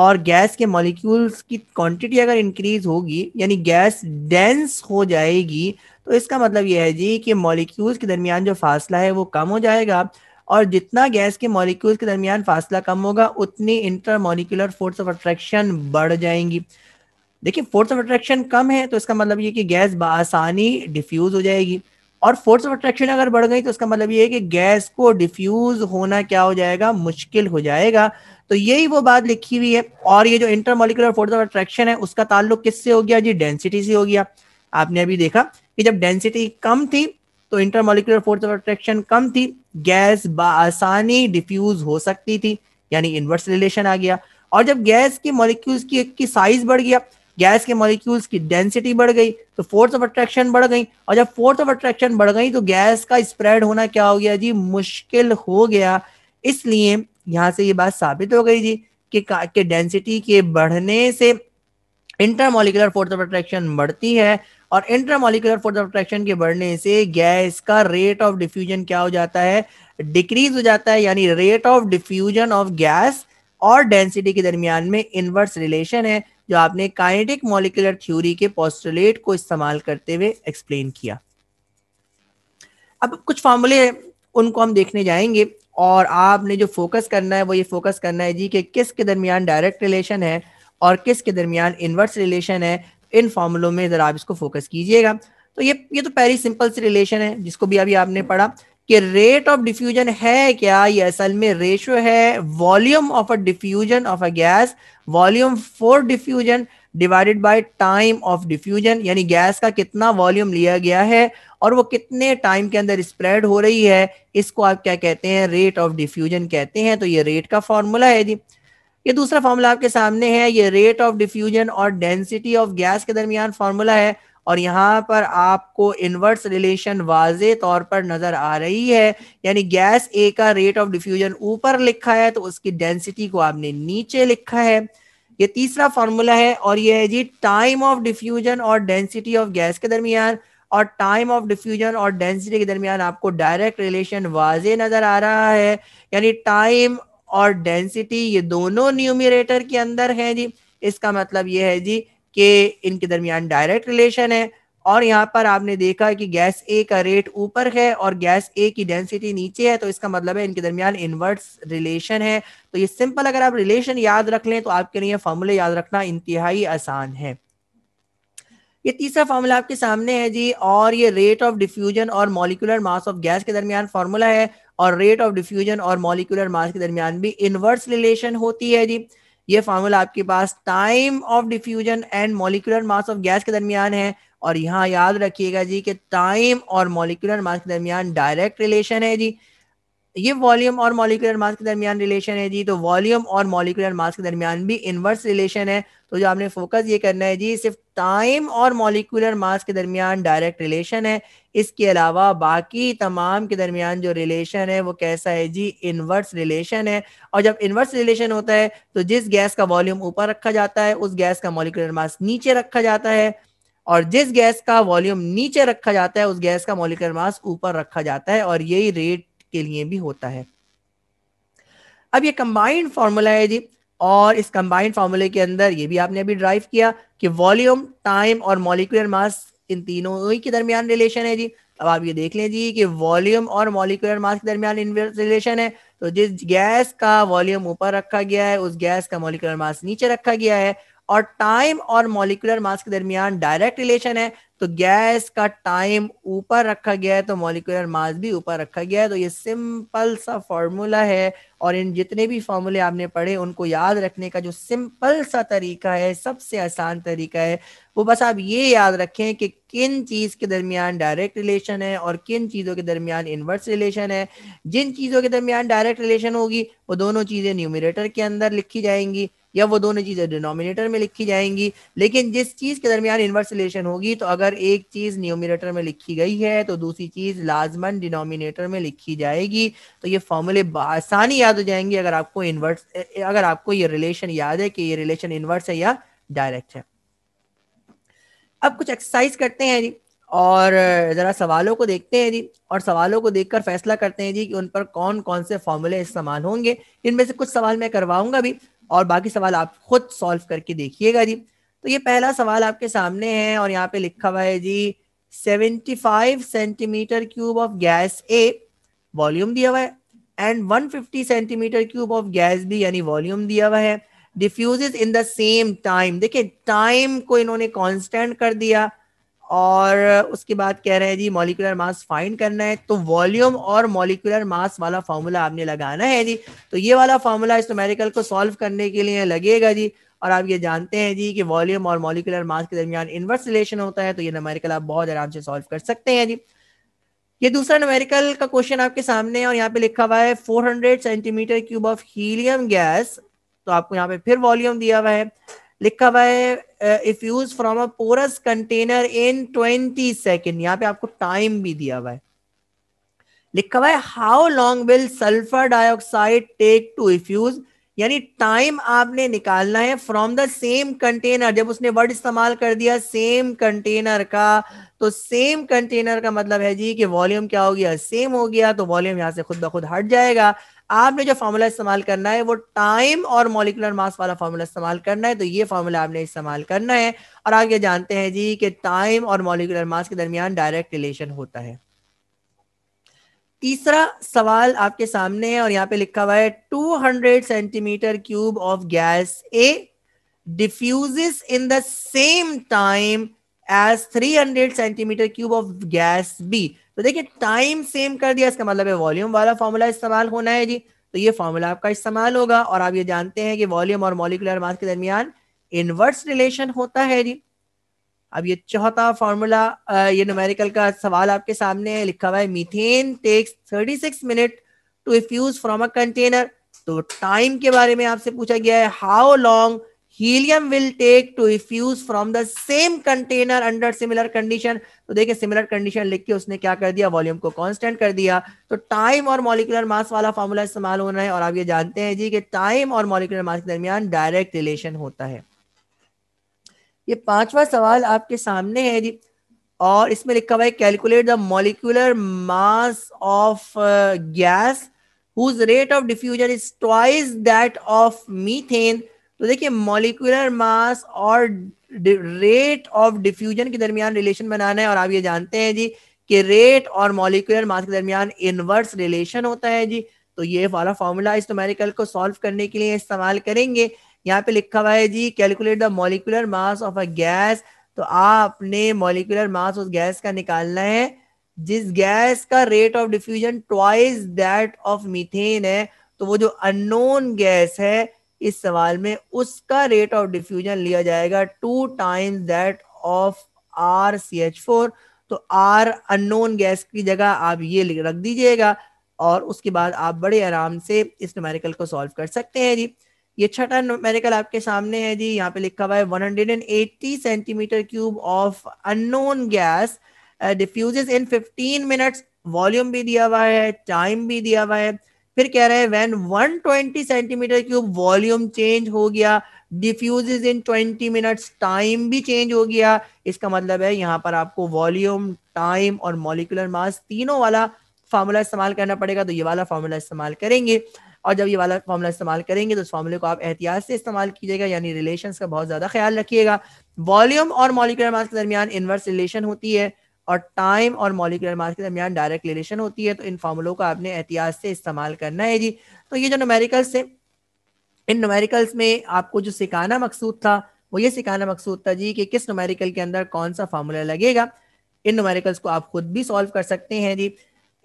और गैस के मॉलिक्यूल्स की क्वांटिटी अगर इंक्रीज होगी यानी गैस डेंस हो जाएगी तो इसका मतलब यह है जी कि मॉलिक्यूल्स के दरमियान जो फासला है वो कम हो जाएगा और जितना गैस के मॉलिक्यूल्स के दरमियान फासला कम होगा उतनी intermolecular force of attraction बढ़ जाएंगी देखिए फोर्स ऑफ अट्रैक्शन कम है तो इसका मतलब ये कि गैस बआसानी डिफ्यूज हो जाएगी और फोर्स ऑफ अट्रैक्शन अगर बढ़ गई तो उसका मतलब ये है कि गैस को डिफ्यूज होना क्या हो जाएगा मुश्किल हो जाएगा तो यही वो बात लिखी हुई है और ये जो इंटरमोलिकुलर फोर्स ऑफ अट्रैक्शन है उसका ताल्लुक किससे हो गया जी डेंसिटी से हो गया आपने अभी देखा कि जब डेंसिटी कम थी तो इंटरमोलिकुलर फोर्स ऑफ अट्रैक्शन कम थी गैस बसानी डिफ्यूज हो सकती थी यानी इन्वर्स रिलेशन आ गया और जब गैस के मॉलिक्यूल्स की, की साइज बढ़ गया गैस के मॉलिक्यूल्स की डेंसिटी बढ़ गई तो फोर्स ऑफ अट्रैक्शन बढ़ गई और जब फोर्स ऑफ अट्रैक्शन बढ़ गई तो गैस का स्प्रेड होना क्या हो गया जी मुश्किल हो गया इसलिए यहाँ से ये बात साबित हो गई जी कि, कि डेंसिटी के बढ़ने से इंटरमोलिकुलर फोर्स ऑफ अट्रैक्शन बढ़ती है और इंटरमोलिकुलर फोर्स ऑफ अट्रैक्शन के बढ़ने से गैस का रेट ऑफ डिफ्यूजन क्या हो जाता है डिक्रीज हो जाता है यानी rate of diffusion of gas और डेंसिटी के दरमियान में इनवर्स रिलेशन है जो आपने काइनेटिक मॉलिकुलर थ्योरी के पोस्टुलेट को इस्तेमाल करते हुए एक्सप्लेन किया अब कुछ फॉर्मूले उनको हम देखने जाएंगे और आपने जो फोकस करना है वो ये फोकस करना है जी कि किस के दरमियान डायरेक्ट रिलेशन है और किस के दरमियान इन्वर्स रिलेशन है इन फॉर्मूलों में ज़रा आप इसको फोकस कीजिएगा तो ये ये तो पहली सिंपल सी रिलेशन है जिसको भी अभी आपने पढ़ा कि रेट ऑफ डिफ्यूजन है क्या ये असल में रेशो है volume of a diffusion of a gas volume for diffusion divided by time of diffusion यानी गैस का कितना वॉल्यूम लिया गया है और वो कितने टाइम के अंदर स्प्रेड हो रही है इसको आप क्या कहते हैं रेट ऑफ डिफ्यूजन कहते हैं तो ये रेट का फॉर्मूला है जी ये दूसरा फॉर्मूला आपके सामने है ये रेट ऑफ डिफ्यूजन और डेंसिटी ऑफ गैस के दरमियान फॉर्मूला है और यहाँ पर आपको इनवर्स रिलेशन वाजे तौर पर नजर आ रही है यानी गैस ए का रेट ऑफ डिफ्यूजन ऊपर लिखा है तो उसकी डेंसिटी को आपने नीचे लिखा है ये तीसरा फॉर्मूला है और ये है जी टाइम ऑफ डिफ्यूजन और डेंसिटी ऑफ गैस के दरमियान और टाइम ऑफ डिफ्यूजन और डेंसिटी के दरमियान आपको डायरेक्ट रिलेशन वाजे नजर आ रहा है यानी टाइम और डेंसिटी ये दोनों न्यूमिरेटर के अंदर है जी इसका मतलब ये है जी कि इनके दरमियान डायरेक्ट रिलेशन है और यहाँ पर आपने देखा कि गैस ए का रेट ऊपर है और गैस ए की डेंसिटी नीचे है तो इसका मतलब है इनके दरमियान इन्वर्स रिलेशन है तो ये सिंपल अगर आप रिलेशन याद रख लें तो आपके लिए फॉर्मूले याद रखना इंतहाई आसान है ये तीसरा फॉर्मूला आपके सामने है जी और ये रेट ऑफ डिफ्यूजन और मॉलिकुलर मास ऑफ गैस के दरमियान फार्मूला है और रेट ऑफ डिफ्यूजन और मॉलिकुलर मास के दरमियान भी इन्वर्स रिलेशन होती है जी ये फार्मूला आपके पास time of diffusion and molecular mass of gas के दरमियान है और यहाँ याद रखिएगा जी कि टाइम और मोलिकुलर मास के दरमियान डायरेक्ट रिलेशन है जी ये वॉल्यूम और मॉलिकुलर मास के दरमियान रिलेशन है जी तो वॉल्यूम और मॉलिकुलर मास के दरमियान भी इनवर्स रिलेशन है तो जो आपने फोकस ये करना है जी सिर्फ टाइम और मॉलिकुलर मास के दरमियान डायरेक्ट रिलेशन है इसके अलावा बाकी तमाम के दरमियान जो रिलेशन है वो कैसा है जी इनवर्स रिलेशन है और जब इनवर्स रिलेशन होता है तो जिस गैस का वॉल्यूम ऊपर रखा जाता है उस गैस का मॉलिकुलर मास नीचे रखा जाता है और जिस गैस का वॉल्यूम नीचे रखा जाता है उस गैस का मॉलिकुलर मास ऊपर रखा जाता है और यही रेट के लिए भी होता है अब ये कंबाइंड फार्मूला है जी और इस कंबाइंड फार्मूले के अंदर ये भी आपने अभी ड्राइव किया कि वॉल्यूम टाइम और मॉलिकुलर मास इन तीनों ही के दरमियान रिलेशन है जी अब आप ये देख लें जी कि वॉल्यूम और मॉलिकुलर मास के दरमियान इनवर्स रिलेशन है तो जिस गैस का वॉल्यूम ऊपर रखा गया है उस गैस का मॉलिकुलर मास नीचे रखा गया है और टाइम और मॉलिकुलर मास के दरमियान डायरेक्ट रिलेशन है तो गैस का टाइम ऊपर रखा गया है तो मॉलिकुलर मास भी ऊपर रखा गया है तो ये सिंपल सा फॉर्मूला है और इन जितने भी फॉर्मूले आपने पढ़े उनको याद रखने का जो सिंपल सा तरीका है सबसे आसान तरीका है वो बस आप ये याद रखें कि किन चीज़ के दरमियान डायरेक्ट रिलेशन है और किन चीज़ों के दरमियान इन्वर्स रिलेशन है जिन चीज़ों के दरमियान डायरेक्ट रिलेशन होगी वो दोनों चीज़ें न्यूमिनेटर के अंदर लिखी जाएंगी या वो दोनों चीजें डिनोमिनेटर में लिखी जाएंगी लेकिन जिस चीज के दरमियान इन्वर्स रिलेशन होगी तो अगर एक चीज न्यूमिनेटर में लिखी गई है तो दूसरी चीज लाजमन डिनोमिनेटर में लिखी जाएगी तो ये फॉर्मूले आसानी याद हो जाएंगे अगर आपको इनवर्स अगर आपको ये रिलेशन याद है कि ये रिलेशन इन्वर्स है या डायरेक्ट है अब कुछ एक्सरसाइज करते हैं जी और ज़रा सवालों को देखते हैं जी और सवालों को देखकर फैसला करते हैं जी कि उन पर कौन कौन से फॉर्मूले इस्तेमाल होंगे इनमें से कुछ सवाल मैं करवाऊंगा भी और बाकी सवाल आप खुद सॉल्व करके देखिएगा जी तो ये पहला सवाल आपके सामने है और यहाँ पे लिखा हुआ है जी 75 centimetre cube of gas A volume दिया हुआ है and 150 centimetre cube of gas B यानी वॉल्यूम दिया हुआ है diffuse in the same time देखिए टाइम को इन्होंने कांस्टेंट कर दिया और उसके बाद कह रहे हैं जी मॉलिकुलर मास फाइंड करना है तो वॉल्यूम और मॉलिकुलर मास वाला फार्मूला आपने लगाना है जी तो ये वाला फार्मूला इस न्यूमेरिकल को सॉल्व करने के लिए लगेगा जी और आप ये जानते हैं जी कि वॉल्यूम और मॉलिकुलर मास के दरमियान इन्वर्स रिलेशन होता है तो ये न्यूमेरिकल आप बहुत आराम से सॉल्व कर सकते हैं जी ये दूसरा न्यूमेरिकल का क्वेश्चन आपके सामने है और यहाँ पे लिखा हुआ है hundred centimetre cube of helium gas तो आपको यहाँ पे फिर वॉल्यूम दिया हुआ है लिखा हुआ है if use from a porous container in twenty second यहाँ पे आपको टाइम भी दिया हुआ है लिखा हुआ है how long will sulphur dioxide take to effuse यानी टाइम आपने निकालना है फ्रॉम द सेम कंटेनर जब उसने वर्ड इस्तेमाल कर दिया सेम कंटेनर का तो सेम कंटेनर का मतलब है जी कि वॉल्यूम क्या हो गया सेम हो गया तो वॉल्यूम यहां से खुद ब खुद हट जाएगा आपने जो फॉर्मूला इस्तेमाल करना है वो टाइम और मोलिकुलर मास वाला फॉर्मूला इस्तेमाल करना है तो ये फॉर्मूला आपने इस्तेमाल करना है और आप ये जानते हैं जी कि टाइम और मोलिकुलर मास के दरमियान डायरेक्ट रिलेशन होता है तीसरा सवाल आपके सामने है और यहाँ पे लिखा हुआ है 200 centimetre cube of gas A diffuses in the same time as 300 centimetre cube of gas B तो देखिए टाइम सेम कर दिया इसका मतलब है वॉल्यूम वाला फॉर्मूला इस्तेमाल होना है जी तो ये फॉर्मूला आपका इस्तेमाल होगा और आप ये जानते हैं कि वॉल्यूम और मॉलिकुलर मास के दरमियान इनवर्स रिलेशन होता है जी अब ये चौथा फॉर्मूला ये न्यूमेरिकल का सवाल आपके सामने है लिखा हुआ है methane takes 36 minute to effuse from a container तो टाइम के बारे में आपसे पूछा गया है how long helium will take to effuse from the same container under similar condition तो देखिए सिमिलर कंडीशन लिख के उसने क्या कर दिया वॉल्यूम को कांस्टेंट कर दिया तो टाइम और मॉलिकुलर मास वाला फॉर्मूला इस्तेमाल होना है और आप ये जानते हैं जी कि टाइम और मॉलिकुलर मास के दरमियान डायरेक्ट रिलेशन होता है ये पांचवा सवाल आपके सामने है जी और इसमें लिखा हुआ है calculate the molecular mass of gas whose rate of diffusion is twice that of methane तो देखिए मॉलिकुलर मास और रेट ऑफ डिफ्यूजन के दरमियान रिलेशन बनाना है और आप ये जानते हैं जी कि रेट और मॉलिकुलर मास के दरमियान इनवर्स रिलेशन होता है जी तो ये वाला फॉर्मूला इस न्यूमेरिकल को सॉल्व करने के लिए इस्तेमाल करेंगे यहाँ पे लिखा हुआ है जी calculate the molecular mass of a gas तो आपने मॉलिकुलर मास उस गैस का निकालना है जिस गैस का rate of diffusion twice that of methane है तो वो जो अननोन गैस है इस सवाल में उसका रेट ऑफ डिफ्यूजन लिया जाएगा two times that of R C H four तो आर अननोन गैस की जगह आप ये रख दीजिएगा और उसके बाद आप बड़े आराम से इस न्यूमेरिकल को सॉल्व कर सकते हैं जी ये छठा न्यूमेरिकल आपके सामने है जी यहाँ पे लिखा हुआ है 180 centimetre cube of unknown gas diffuses in 15 minutes volume भी दिया हुआ है टाइम भी दिया हुआ है फिर कह रहे हैं one twenty centimetre cube volume change हो गया diffuse in twenty minutes time भी चेंज हो गया इसका मतलब है यहाँ पर आपको वॉल्यूम टाइम और मॉलिकुलर मास तीनों वाला फार्मूला इस्तेमाल करना पड़ेगा तो ये वाला फार्मूला इस्तेमाल करेंगे और जब ये वाला फॉर्मूला इस्तेमाल करेंगे तो इस फॉर्मूले को आप एहतियात से इस्तेमाल कीजिएगा यानी रिलेशन का बहुत ज़्यादा ख्याल रखिएगा वॉल्यूम और मॉलिकुलर मास के दरमियान इन्वर्स रिलेशन होती है और टाइम और मॉलिकुलर मास के दरमियान डायरेक्ट रिलेशन होती है तो इन फार्मूलों का आपने एहतियात से इस्तेमाल करना है जी तो ये जो नोमेरिकल्स थे इन नोमेरिकल्स में आपको जो सिखाना मकसूद था वो ये सिखाना मकसूद था जी कि किस नोमेरिकल के अंदर कौन सा फार्मूला लगेगा इन नोमेरिकल्स को आप खुद भी सॉल्व कर सकते हैं जी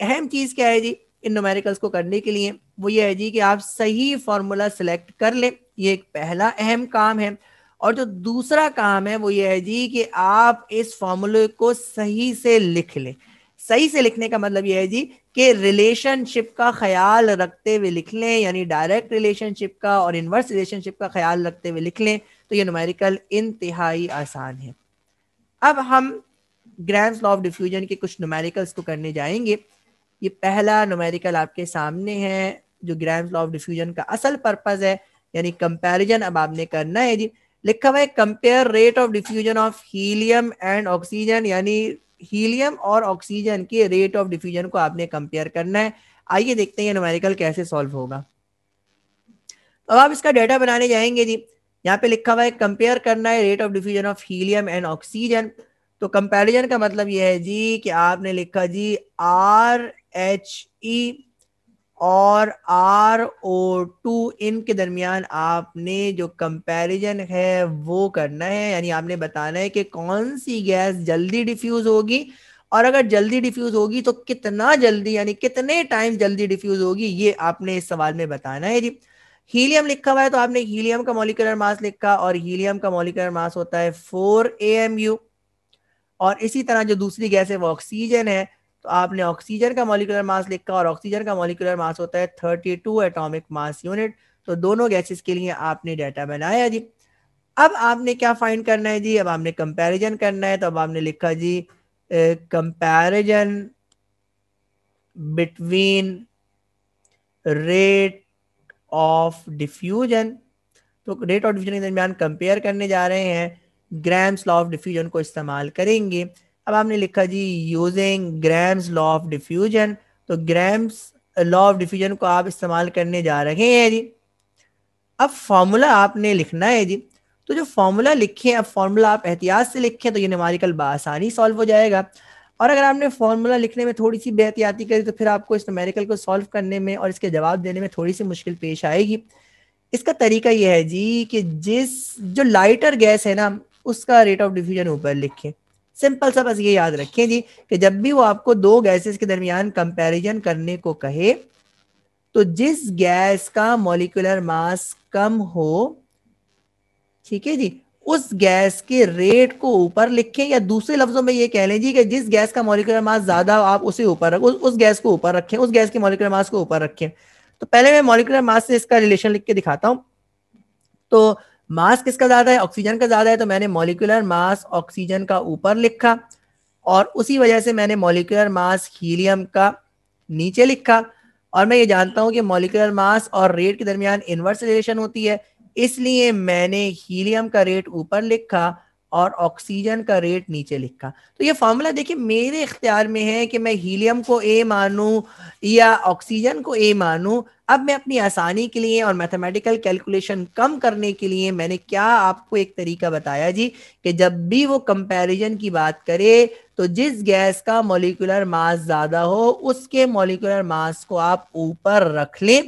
अहम चीज़ क्या है जी इन नोमेरिकल्स को करने के लिए वो ये है जी कि आप सही फार्मूला सिलेक्ट कर लें ये एक पहला अहम काम है और जो दूसरा काम है वो ये है जी कि आप इस फॉर्मूले को सही से लिख लें सही से लिखने का मतलब यह है जी कि रिलेशनशिप का ख्याल रखते हुए लिख लें यानी डायरेक्ट रिलेशनशिप का और इनवर्स रिलेशनशिप का ख्याल रखते हुए लिख लें तो ये नुमेरिकल इंतहाई आसान है अब हम ग्रैंड लॉ ऑफ डिफ्यूजन के कुछ नुमेरिकल्स को करने जाएंगे ये पहला नुमेरिकल आपके सामने है जो ग्रैंड लॉ ऑफ डिफ्यूजन का असल पर्पज़ है यानी कंपेरिजन अब आपने करना है जी लिखा हुआ है compare rate of diffusion of helium and oxygen यानी हीलियम और ऑक्सीजन के रेट ऑफ डिफ्यूजन को आपने कंपेयर करना है आइए देखते हैं न्यूमेरिकल कैसे सॉल्व होगा अब आप इसका डाटा बनाने जाएंगे जी यहाँ पे लिखा हुआ है कंपेयर करना है rate of diffusion of helium and oxygen तो कंपेरिजन का मतलब यह है जी कि आपने लिखा जी आर एच ई और आर ओ टू इनके दरमियान आपने जो कंपैरिजन है वो करना है यानी आपने बताना है कि कौन सी गैस जल्दी डिफ्यूज होगी और अगर जल्दी डिफ्यूज होगी तो कितना जल्दी यानी कितने टाइम जल्दी डिफ्यूज होगी ये आपने इस सवाल में बताना है जी हीलियम लिखा हुआ है तो आपने हीलियम का मोलिकुलर मास लिखा और हीलियम का मोलिकुलर मास होता है फोर ए एम यू और इसी तरह जो दूसरी गैस है वो ऑक्सीजन है तो आपने ऑक्सीजन का मॉलिकुलर मास लिखा और ऑक्सीजन का मॉलिकुलर मास होता है thirty two atomic mass unit तो दोनों गैसेस के लिए आपने डाटा बनाया जी अब आपने क्या फाइंड करना है जी अब आपने कंपैरिजन करना है तो अब आपने लिखा जी comparison between rate of diffusion तो रेट ऑफ डिफ्यूजन के दरमियान कंपेयर करने जा रहे हैं ग्राम्स लॉ ऑफ डिफ्यूजन को इस्तेमाल करेंगे अब आपने लिखा जी using Graham's law of diffusion तो ग्राम्स लॉ ऑफ डिफ्यूजन को आप इस्तेमाल करने जा रहे हैं जी अब फार्मूला आपने लिखना है जी तो जो फार्मूला लिखे अब फार्मूला आप एहतियात से लिखें तो ये न्यूमारिकल बसानी सॉल्व हो जाएगा और अगर आपने फार्मूला लिखने में थोड़ी सी बेहतियाती करी तो फिर आपको इस नमेरिकल को सॉल्व करने में और इसके जवाब देने में थोड़ी सी मुश्किल पेश आएगी इसका तरीका यह है जी कि जिस जो लाइटर गैस है ना उसका रेट ऑफ डिफ्यूजन ऊपर लिखें सिंपल सा बस ये याद रखें जी कि जब भी वो आपको दो गैसेस के दरमियान कंपैरिजन करने को कहे तो जिस गैस का मॉलिकुलर मास कम हो ठीक है जी उस गैस के रेट को ऊपर लिखें या दूसरे लफ्जों में ये कह लें जी कि जिस गैस का मॉलिकुलर मास ज्यादा आप उसे ऊपर उस, उस गैस को ऊपर रखें उस गैस के मॉलिकुलर मास को ऊपर रखें तो पहले मैं मॉलिकुलर मास से इसका रिलेशन लिख के दिखाता हूं तो मास किसका ज्यादा है ऑक्सीजन का ज्यादा है तो मैंने मॉलिकुलर मास ऑक्सीजन का ऊपर लिखा और उसी वजह से मैंने मॉलिकुलर मास हीलियम का नीचे लिखा और मैं ये जानता हूं कि मॉलिकुलर मास और रेट के दरमियान इन्वर्स रिलेशन होती है इसलिए मैंने हीलियम का रेट ऊपर लिखा और ऑक्सीजन का रेट नीचे लिखा तो ये फॉर्मूला देखिए मेरे इख्तियार में है कि मैं हीलियम को ए मानूं या ऑक्सीजन को ए मानूं अब मैं अपनी आसानी के लिए और मैथमेटिकल कैलकुलेशन कम करने के लिए मैंने क्या आपको एक तरीका बताया जी कि जब भी वो कंपैरिजन की बात करे तो जिस गैस का मोलिकुलर मास ज़्यादा हो उसके मोलिकुलर मास को आप ऊपर रख लें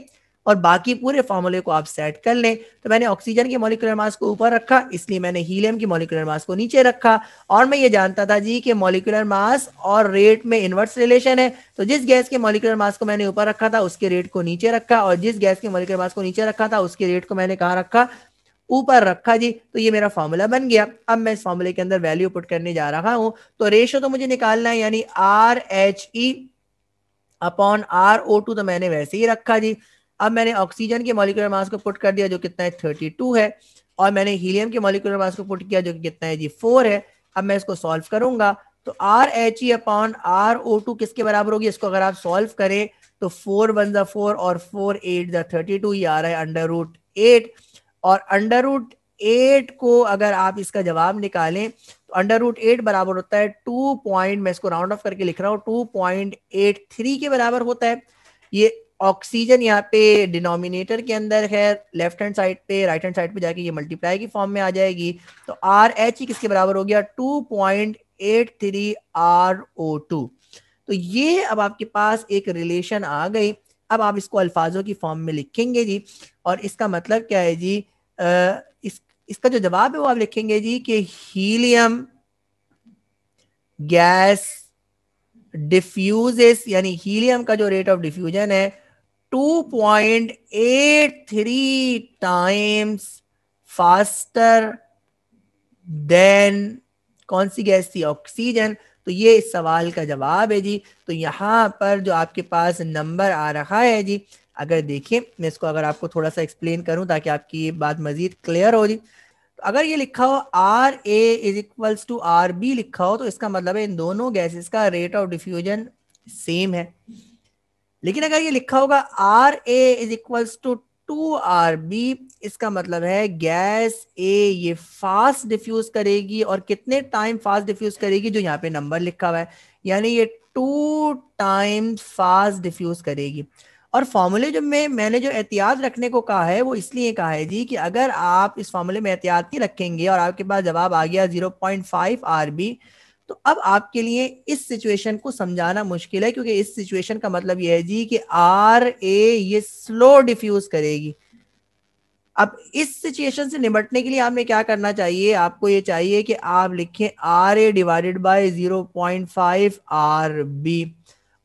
और बाकी पूरे फॉर्मूले को आप सेट कर लें तो मैंने ऑक्सीजन के मॉलिकुलर मास को ऊपर रखा इसलिए मैंने हीलियम की मॉलिकुलर मास को नीचे रखा और मैं ये जानता था जी कि मॉलिकुलर मास और रेट में इन्वर्स रिलेशन है तो जिस गैस के मॉलिकुलर मास को मैंने ऊपर रखा था उसके रेट को नीचे रखा और जिस गैस के मॉलिकुलर मास को नीचे रखा था उसके रेट को मैंने कहा रखा ऊपर रखा जी तो ये मेरा फॉर्मूला बन गया अब मैं इस फॉर्मूले के अंदर वैल्यू पुट करने जा रहा हूं तो रेशो तो मुझे निकालना है यानी R H E upon R O two तो मैंने वैसे ही रखा जी अब मैंने ऑक्सीजन के मॉलिकुलर मास को पुट कर दिया जो कितना है थर्टी टू है और मैंने हीलियम के मॉलिकुलर मास को पुट किया जो कितना है जी फोर है अब मैं इसको सॉल्व करूंगा तो R H E upon R O two किसके बराबर होगी इसको अगर आप सॉल्व करें तो फोर वन जो फोर और फोर एट ज़ा थर्टी टू ये आ रहा है अंडर रूट एट और अंडर रूट एट को अगर आप इसका जवाब निकालें तो अंडर रूट एट बराबर होता है टू पॉइंट मैं इसको राउंड ऑफ करके लिख रहा हूँ टू पॉइंट एट थ्री के बराबर होता है ये ऑक्सीजन यहाँ पे डिनोमिनेटर के अंदर है लेफ्ट हैंड साइड पे राइट हैंड साइड पे जाके ये मल्टीप्लाई की फॉर्म में आ जाएगी तो आर एच ही किसके बराबर हो गया two point eight three R O two तो ये अब आपके पास एक रिलेशन आ गई अब आप इसको अल्फाजों की फॉर्म में लिखेंगे जी और इसका मतलब क्या है जी इस इसका जो जवाब है वो आप लिखेंगे जी कि हीलियम गैस डिफ्यूजेस यानी हीलियम का जो रेट ऑफ डिफ्यूजन है 2.83 टाइम्स फास्टर देन कौन सी गैस थी ऑक्सीजन तो ये इस सवाल का जवाब है जी तो यहाँ पर जो आपके पास नंबर आ रहा है जी अगर देखें मैं इसको अगर आपको थोड़ा सा एक्सप्लेन करूँ ताकि आपकी ये बात मजीद क्लियर हो जी तो अगर ये लिखा हो R A is equals to R B लिखा हो तो इसका मतलब है इन दोनों गैसेस का रेट ऑफ डिफ्यूजन सेम है लेकिन अगर ये लिखा होगा R A is equals to two R B इसका मतलब है गैस ए ये फास्ट डिफ्यूज करेगी और कितने टाइम फास्ट डिफ्यूज करेगी जो यहाँ पे नंबर लिखा हुआ है यानी ये टू टाइम फास्ट डिफ्यूज करेगी और फॉर्मूले जो में मैंने जो एहतियात रखने को कहा है वो इसलिए कहा है जी कि अगर आप इस फॉर्मूले में एहतियात नहीं रखेंगे और आपके पास जवाब आ गया zero point five R B तो अब आपके लिए इस सिचुएशन को समझाना मुश्किल है क्योंकि इस सिचुएशन का मतलब यह है जी कि आर ए ये स्लो डिफ्यूज करेगी अब इस सिचुएशन से निपटने के लिए आपने क्या करना चाहिए आपको ये चाहिए कि आप लिखें R A divided by zero point five R B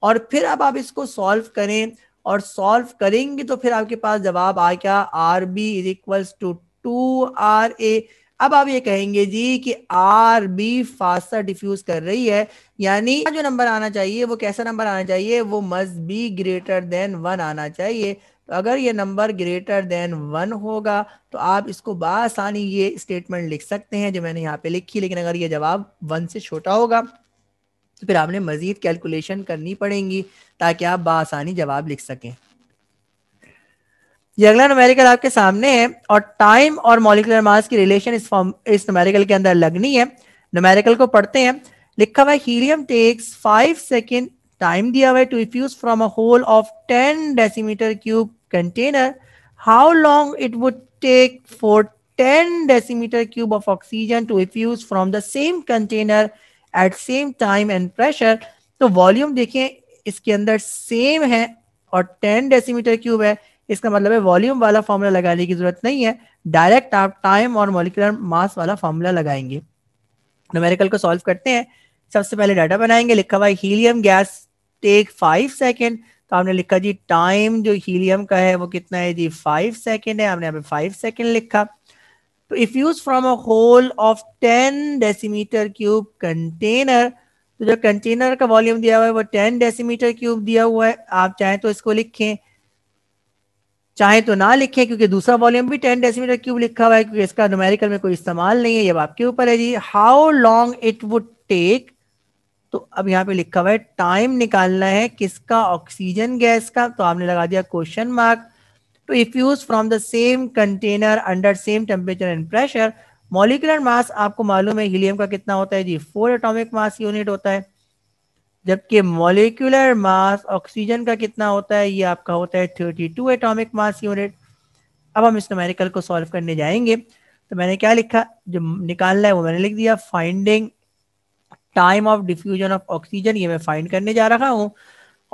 और फिर अब आप इसको सॉल्व करें और सॉल्व करेंगे तो फिर आपके पास जवाब आ गया R B is equals to two R A अब आप ये कहेंगे जी कि आर बी फास्टर डिफ्यूज कर रही है यानी जो नंबर आना चाहिए वो कैसा नंबर आना चाहिए वो must be greater than one आना चाहिए तो अगर ये नंबर ग्रेटर देन वन होगा तो आप इसको बसानी ये स्टेटमेंट लिख सकते हैं जो मैंने यहाँ पे लिखी लेकिन अगर ये जवाब वन से छोटा होगा तो फिर आपने मज़ीद कैलकुलेशन करनी पड़ेगी ताकि आप बसानी जवाब लिख सकें ये अगला नोमेरिकल आपके सामने है और टाइम और मॉलिकुलर मास की रिलेशन इस फॉर्म इस नोमेरिकल के अंदर लगनी है नोमेरिकल को पढ़ते हैं लिखा हुआ helium takes five second time दिया हुआ to effuse from a hole of ten decimetre cube container how long it would take for ten decimetre cube of oxygen to effuse from the same container at same time and pressure तो volume देखें इसके अंदर same है और ten decimetre cube है इसका मतलब है वॉल्यूम वाला फॉर्मूला लगाने की जरूरत नहीं है डायरेक्ट आप टाइम और मोलिकुलर मास वाला फॉर्मूला लगाएंगे न्यूमेरिकल को सॉल्व करते हैं सबसे पहले डाटा बनाएंगे लिखा हुआ helium gas take five second तो आपने लिखा जी टाइम जो हीलियम का है वो कितना है जी फाइव सेकेंड है आपने यहाँ पे फाइव सेकेंड लिखा तो if use from a hole of ten decimetre cube container तो जो कंटेनर का वॉल्यूम दिया हुआ है वो टेन डेसीमीटर क्यूब दिया हुआ है आप चाहें तो इसको लिखें चाहे तो ना लिखें क्योंकि दूसरा वॉल्यूम भी टेन डेसीमीटर क्यूब लिखा हुआ है क्योंकि इसका नोमेरिकल में कोई इस्तेमाल नहीं है ये आपके ऊपर है जी how long it would take तो अब यहाँ पे लिखा हुआ है टाइम निकालना है किसका ऑक्सीजन गैस का तो आपने लगा दिया question mark to effuse from the same container under same temperature and pressure molecular mass आपको मालूम है हीलियम का कितना होता है जी फोर एटॉमिक मास यूनिट होता है जबकि मोलिकुलर मास ऑक्सीजन का कितना होता है ये आपका होता है thirty two atomic mass unit अब हम इस नोमेरिकल को सॉल्व करने जाएंगे तो मैंने क्या लिखा जो निकालना है वो मैंने लिख दिया finding time of diffusion of oxygen ये मैं फाइंड करने जा रहा हूँ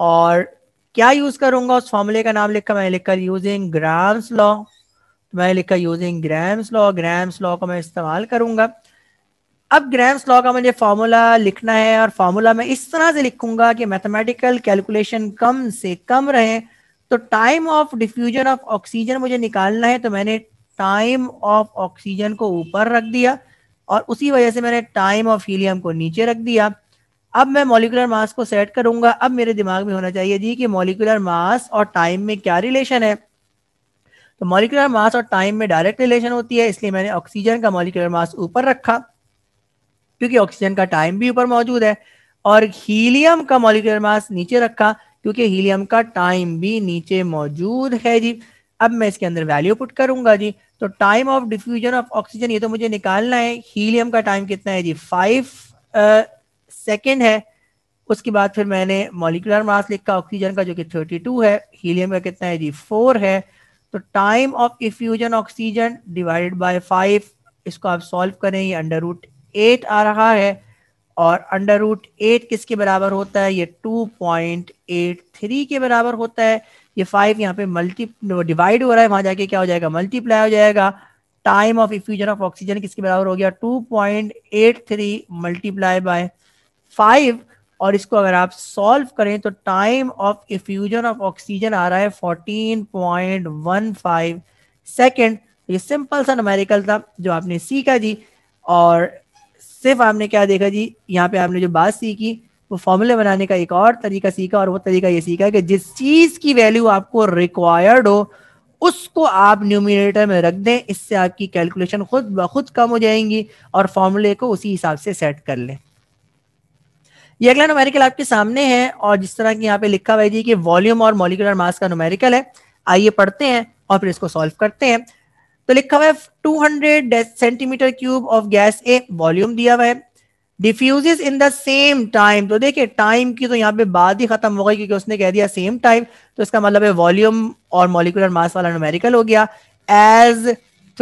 और क्या यूज करूंगा उस फॉर्मूले का नाम लिखा मैंने लिखा यूजिंग ग्राम्स लॉ तो मैंने लिखा using Graham's law Graham's law को मैं इस्तेमाल करूंगा अब ग्रैंड स्लॉ का मुझे फॉर्मूला लिखना है और फॉर्मूला मैं इस तरह से लिखूंगा कि मैथमेटिकल कैलकुलेशन कम से कम रहे तो time of diffusion of oxygen मुझे निकालना है तो मैंने टाइम ऑफ ऑक्सीजन को ऊपर रख दिया और उसी वजह से मैंने टाइम ऑफ हीलियम को नीचे रख दिया अब मैं मॉलिकुलर मास को सेट करूंगा अब मेरे दिमाग में होना चाहिए जी कि मॉलिकुलर मास और टाइम में क्या रिलेशन है तो मॉलिकुलर मास और टाइम में डायरेक्ट रिलेशन होती है इसलिए मैंने ऑक्सीजन का मॉलिकुलर मास ऊपर रखा क्योंकि ऑक्सीजन का टाइम भी ऊपर मौजूद है और हीलियम का मॉलिकुलर मास नीचे रखा क्योंकि हीलियम का टाइम भी नीचे मौजूद है जी अब मैं इसके अंदर वैल्यू पुट करूंगा जी तो time of diffusion of oxygen ये तो मुझे निकालना है हीलियम का टाइम कितना है जी फाइव सेकेंड है उसके बाद फिर मैंने मॉलिकुलर मास लिखा ऑक्सीजन का जो कि थर्टी टू है हीलियम का कितना है जी फोर है तो time of effusion oxygen divided by five इसको आप सॉल्व करें ये अंडर रूट एट आ रहा है और अंडर रूट एट किसके बराबर होता है ये टू पॉइंट एट थ्री के बराबर होता है ये फाइव यहाँ पे मल्टी डिवाइड हो रहा है वहां जाके क्या हो जाएगा मल्टीप्लाई हो जाएगा time of effusion of oxygen किसके बराबर हो गया two point eight three multiply by five और इसको अगर आप सॉल्व करें तो time of effusion of oxygen आ रहा है fourteen point one five second ये सिंपल सा नमेरिकल था जो आपने सीखा जी और सिर्फ आपने क्या देखा जी यहाँ पे आपने जो बात सीखी वो फॉर्मूले बनाने का एक और तरीका सीखा और वो तरीका ये सीखा कि जिस चीज की वैल्यू आपको रिक्वायर्ड हो उसको आप न्यूमिनेटर में रख दें इससे आपकी कैलकुलेशन खुद ब खुद कम हो जाएंगी और फॉर्मूले को उसी हिसाब से सेट कर लें ये अगला नोमेरिकल आपके सामने है और जिस तरह की यहाँ पे लिखा हुआ है जी कि वॉल्यूम और मॉलिकुलर मास का नोमेरिकल है आइए पढ़ते हैं और फिर इसको सॉल्व करते हैं तो लिखा हुआ है 200 centimetre cube of gas A volume दिया हुआ है diffuse in the same time तो देखिए टाइम की तो यहाँ पे बात ही खत्म हो गई क्योंकि उसने कह दिया सेम टाइम तो इसका मतलब है वॉल्यूम और मॉलिकुलर मास वाला न्यूमेरिकल हो गया as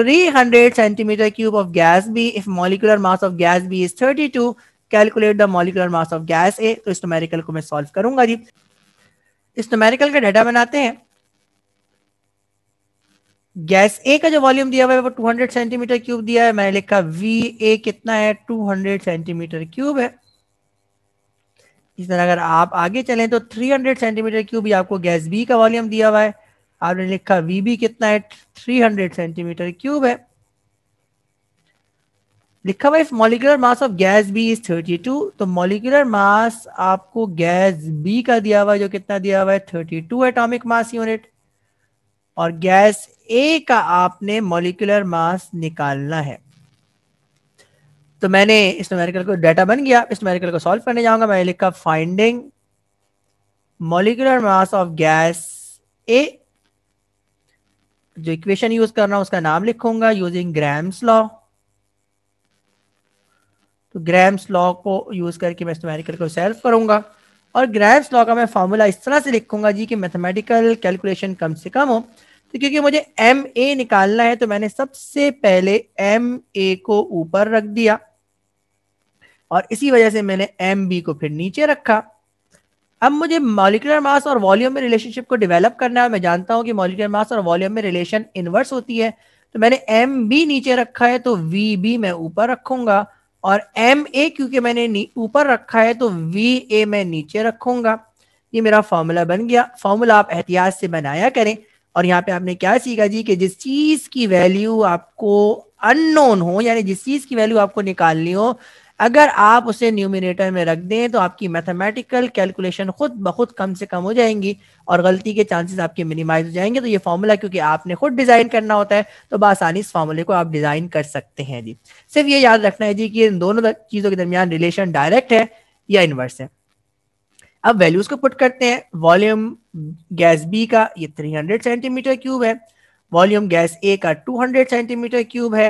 300 centimetre cube of gas B if molecular mass of gas B is 32 calculate the molecular mass of gas A तो इस न्यूमेरिकल को मैं सॉल्व करूंगा जी इस न्यूमेरिकल का डाटा बनाते हैं गैस ए का जो वॉल्यूम दिया हुआ है वो 200 सेंटीमीटर क्यूब दिया है मैंने लिखा वी ए कितना है 200 सेंटीमीटर क्यूब है इस तरह अगर आप आगे चलें तो 300 सेंटीमीटर क्यूब ही आपको गैस बी का वॉल्यूम दिया हुआ है आपने लिखा वी बी कितना है 300 सेंटीमीटर क्यूब है लिखा हुआ molecular mass of gas B is 32 तो मॉलिकुलर मास आपको गैस बी का दिया हुआ है जो कितना दिया हुआ है 32 एटॉमिक मास यूनिट और गैस ए का आपने मोलिकुलर मास निकालना है तो मैंने इस न्यूमेरिकल को डाटा बन गया इस न्यूमेरिकल को सॉल्व करने जाऊंगा मैंने लिखा finding molecular mass of gas A जो इक्वेशन यूज कर रहा हूं उसका नाम लिखूंगा यूजिंग ग्राम्स लॉ तो ग्राम्स लॉ को यूज करके मैं इस न्यूमेरिकल को सेल्व करूंगा और ग्राम्स लॉ का मैं फॉर्मूला इस तरह से लिखूंगा जी कि मैथमेटिकल कैलकुलेशन कम से कम हो तो क्योंकि मुझे एम ए निकालना है तो मैंने सबसे पहले एम ए को ऊपर रख दिया और इसी वजह से मैंने एम बी को फिर नीचे रखा अब मुझे मॉलिकुलर मास और वॉल्यूम में रिलेशनशिप को डेवलप करना है मैं जानता हूं कि मॉलिकुलर मास और वॉल्यूम में रिलेशन इन्वर्स होती है तो मैंने एम बी नीचे रखा है तो वी बी मैं ऊपर रखूंगा और एम ए क्योंकि मैंने ऊपर रखा है तो वी ए मैं नीचे रखूंगा ये मेरा फॉर्मूला बन गया फॉर्मूला आप एहतियात से बनाया करें और यहाँ पे आपने क्या सीखा जी कि जिस चीज की वैल्यू आपको अननोन हो यानी जिस चीज की वैल्यू आपको निकालनी हो अगर आप उसे न्यूमिनेटर में रख दें तो आपकी मैथमेटिकल कैलकुलेशन खुद ब खुद कम से कम हो जाएंगी और गलती के चांसेस आपके मिनिमाइज हो जाएंगे तो ये फॉर्मूला क्योंकि आपने खुद डिज़ाइन करना होता है तो बसानी इस फॉर्मूले को आप डिज़ाइन कर सकते हैं जी सिर्फ ये याद रखना है जी कि इन दोनों चीज़ों के दरमियान रिलेशन डायरेक्ट है या इनवर्स है अब वैल्यूज को पुट करते हैं वॉल्यूम गैस बी का ये 300 सेंटीमीटर क्यूब है वॉल्यूम गैस ए का 200 सेंटीमीटर क्यूब है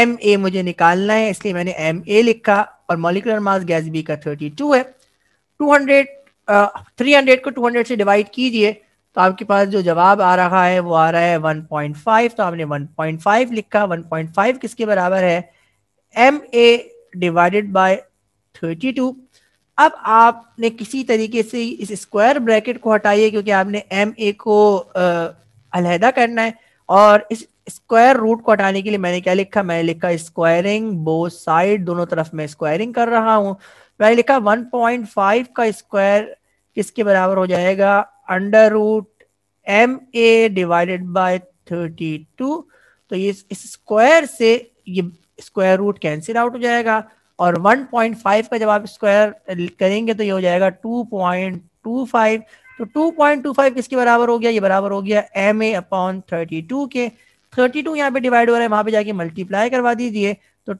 एम ए मुझे निकालना है इसलिए मैंने एम ए लिखा और मॉलिकुलर मास गैस बी का 32 है 200 300 को 200 से डिवाइड कीजिए तो आपके पास जो जवाब आ रहा है वो आ रहा है 1.5 तो आपने 1.5 लिखा 1.5 किसके बराबर है M A divided by thirty अब आपने किसी तरीके से इस स्क्वायर ब्रैकेट को हटाइए क्योंकि आपने एम ए को अलहदा करना है और इस स्क्वायर रूट को हटाने के लिए मैंने क्या लिखा मैंने लिखा स्क्वायरिंग बोथ साइड दोनों तरफ मैं स्क्वायरिंग कर रहा हूँ मैंने लिखा 1.5 का स्क्वायर किसके बराबर हो जाएगा under root M A divided by 32 तो ये इस स्क्वायर से ये स्क्वायर रूट कैंसिल आउट हो जाएगा और 1.5 का जब आप स्क्वायर करेंगे तो ये हो जाएगा 2.25 तो 2.25 किसके बराबर हो गया ये बराबर हो गया एम ए अपॉन थर्टी के 32 टू यहाँ पे डिवाइड हो रहा है वहां पे जाके मल्टीप्लाई करवा दीजिए तो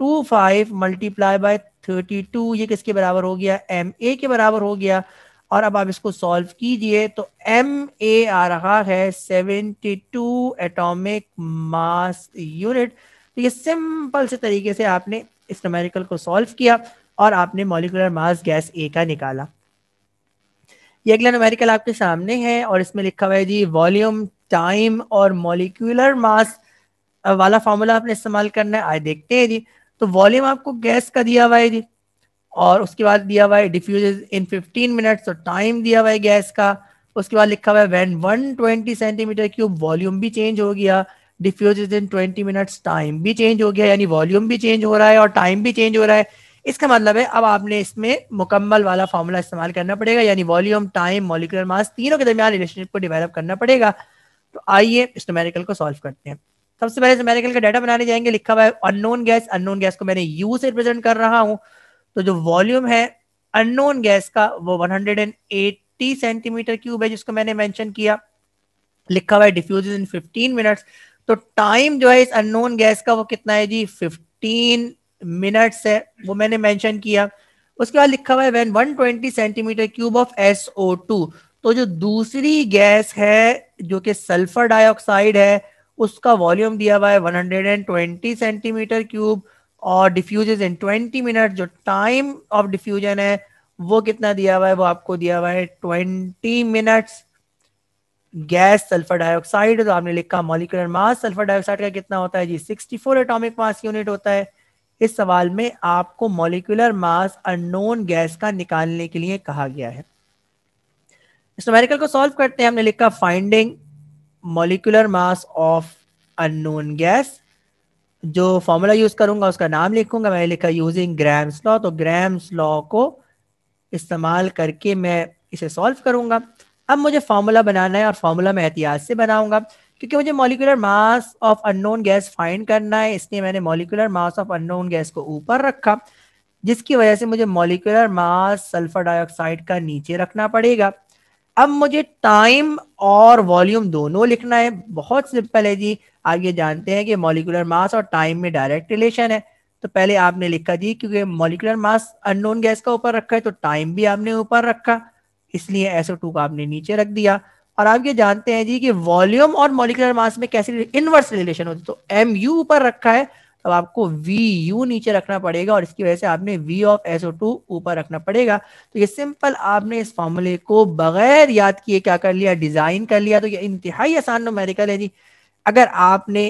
2.25 मल्टीप्लाई बाय 32 ये किसके बराबर हो गया एम ए के बराबर हो गया और अब आप इसको सॉल्व कीजिए तो एम ए आ रहा है 72 एटॉमिक मास यूनिट तो ये सिंपल से तरीके से आपने इस नमेरिकल को सॉल्व किया और आपने मॉलिकुलर मास गैस ए का निकाला ये अगला नमेरिकल आपके सामने है और इसमें लिखा हुआ है जी वॉल्यूम टाइम और मॉलिक्यूलर मास वाला फार्मूला आपने इस्तेमाल करना है आए देखते हैं जी तो वॉल्यूम आपको गैस का दिया हुआ है जी और उसके बाद दिया हुआ है डिफ्यूज इन 15 मिनट्स और टाइम दिया हुआ है गैस का उसके बाद लिखा हुआ है वैन 120 सेंटीमीटर क्यूब वॉल्यूम भी चेंज हो गया diffuse in twenty minutes time भी चेंज हो गया यानी वॉल्यूम भी चेंज हो रहा है और टाइम भी चेंज हो रहा है इसका मतलब है अब आपने इसमें मुकम्मल वाला फॉर्मूला इस्तेमाल करना पड़ेगा यानी वॉल्यूम टाइम मोलिकुलर मास तीनों के दरमियान रिलेशनशिप को डिवेलप करना पड़ेगा तो आइए इस न्यूमेरिकल को सॉल्व करते हैं सबसे पहले न्यूमेरिकल का डाटा बनाने जाएंगे लिखा हुआ है अननोन गैस अननोन गैस को मैंने यू से रिप्रेजेंट कर रहा हूँ तो जो वॉल्यूम है अननोन गैस का वो 180 सेंटीमीटर क्यूब है जिसको मैंने मैंशन किया लिखा हुआ है डिफ्यूज इन फिफ्टीन मिनट्स तो टाइम जो है इस अननोन गैस का वो कितना है जी 15 मिनट्स है वो मैंने मेंशन किया उसके बाद लिखा हुआ है when 120 centimetre cube of SO2 तो जो दूसरी गैस है जो कि सल्फर डाइऑक्साइड है उसका वॉल्यूम दिया हुआ है 120 सेंटीमीटर क्यूब और डिफ्यूज इन 20 मिनट जो टाइम ऑफ डिफ्यूजन है वो कितना दिया हुआ है वो आपको दिया हुआ है 20 मिनट्स गैस सल्फर डाइऑक्साइड तो आपने लिखा मॉलिकुलर मास सल्फर डाइऑक्साइड का कितना होता है जी 64 एटॉमिक मास यूनिट होता है इस सवाल में आपको मॉलिकुलर मास अननोन गैस का निकालने के लिए कहा गया है इस नोमेरिकल को सॉल्व करते हैं हमने लिखा finding molecular mass of unknown gas जो फॉर्मूला यूज करूंगा उसका नाम लिखूंगा मैंने लिखा यूजिंग ग्राम्स लॉ तो ग्राम्स लॉ को इस्तेमाल करके मैं इसे सॉल्व करूंगा अब मुझे फार्मूला बनाना है और फार्मूला मैं एहतियात से बनाऊंगा क्योंकि मुझे molecular mass of unknown gas find करना है इसलिए मैंने molecular mass of unknown gas को ऊपर रखा जिसकी वजह से मुझे मॉलिकुलर मास सल्फर डाइऑक्साइड का नीचे रखना पड़ेगा अब मुझे टाइम और वॉल्यूम दोनों लिखना है बहुत सिंपल है जी आप ये जानते हैं कि मॉलिकुलर मास और टाइम में डायरेक्ट रिलेशन है तो पहले आपने लिखा जी क्योंकि मॉलिकुलर मास अननोन गैस का ऊपर रखा है तो टाइम भी आपने ऊपर रखा इसलिए SO2 को आपने नीचे रख दिया और आप ये जानते हैं जी कि वॉल्यूम और मॉलिकुलर मास में कैसे इनवर्स रिलेशन होती है तो एम यू ऊपर रखा है तो आपको वी यू नीचे रखना पड़ेगा और इसकी वजह से आपने वी ऑफ एसओ टू ऊपर रखना पड़ेगा तो ये सिंपल आपने इस फॉर्मूले को बगैर याद किए क्या कर लिया डिजाइन कर लिया तो ये इंतहाई आसान नोमेरिकल है जी अगर आपने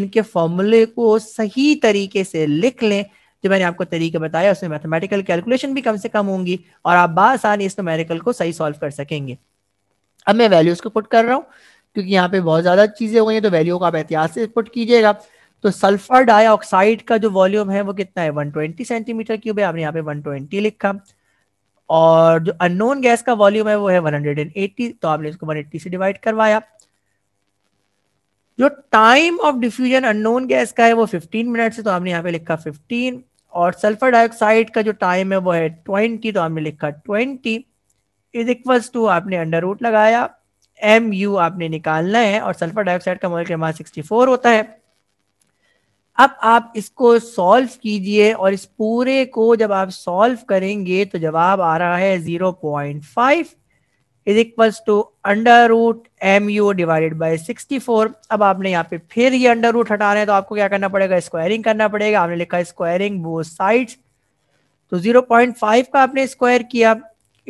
इनके फॉर्मूले को सही तरीके से लिख लें जो मैंने आपको तरीके बताया उसमें मैथमेटिकल कैलकुलेशन भी कम से कम होंगी और आप बासानी इस नोमेरिकल को सही सॉल्व कर सकेंगे अब मैं वैल्यूज को पुट कर रहा हूँ क्योंकि यहाँ पे बहुत ज़्यादा चीज़ें हो गई हैं तो वैल्यू को आप एहतियात से पुट कीजिएगा तो सल्फर डाइऑक्साइड का जो वॉल्यूम है वो कितना है 120 सेंटीमीटर क्यूब है आपने यहाँ पे 120 लिखा और जो अननोन गैस का वॉल्यूम है वो है 180 तो आपने इसको 180 से डिवाइड करवाया जो time of diffusion unknown gas का है वो 15 मिनट से तो आपने यहाँ पे लिखा फिफ्टीन और सल्फर डाइऑक्साइड का जो टाइम है वो है ट्वेंटी तो आपने लिखा ट्वेंटी इज इक्वल्स टू आपने अंडर रूट लगाया एम यू आपने निकालना है और सल्फर डाइऑक्साइड का मोल क्रमांक सिक्सटी फोर होता है अब आप इसको सॉल्व कीजिए और इस पूरे को जब आप सॉल्व करेंगे तो जवाब आ रहा है zero point five is equals to under root M U divided by sixty four अब आपने यहाँ पे फिर ये अंडर रूट हटा रहे हैं तो आपको क्या करना पड़ेगा स्क्वायरिंग करना पड़ेगा आपने लिखा स्क्वायरिंग वो साइड तो जीरो पॉइंट फाइव का आपने स्क्वायर किया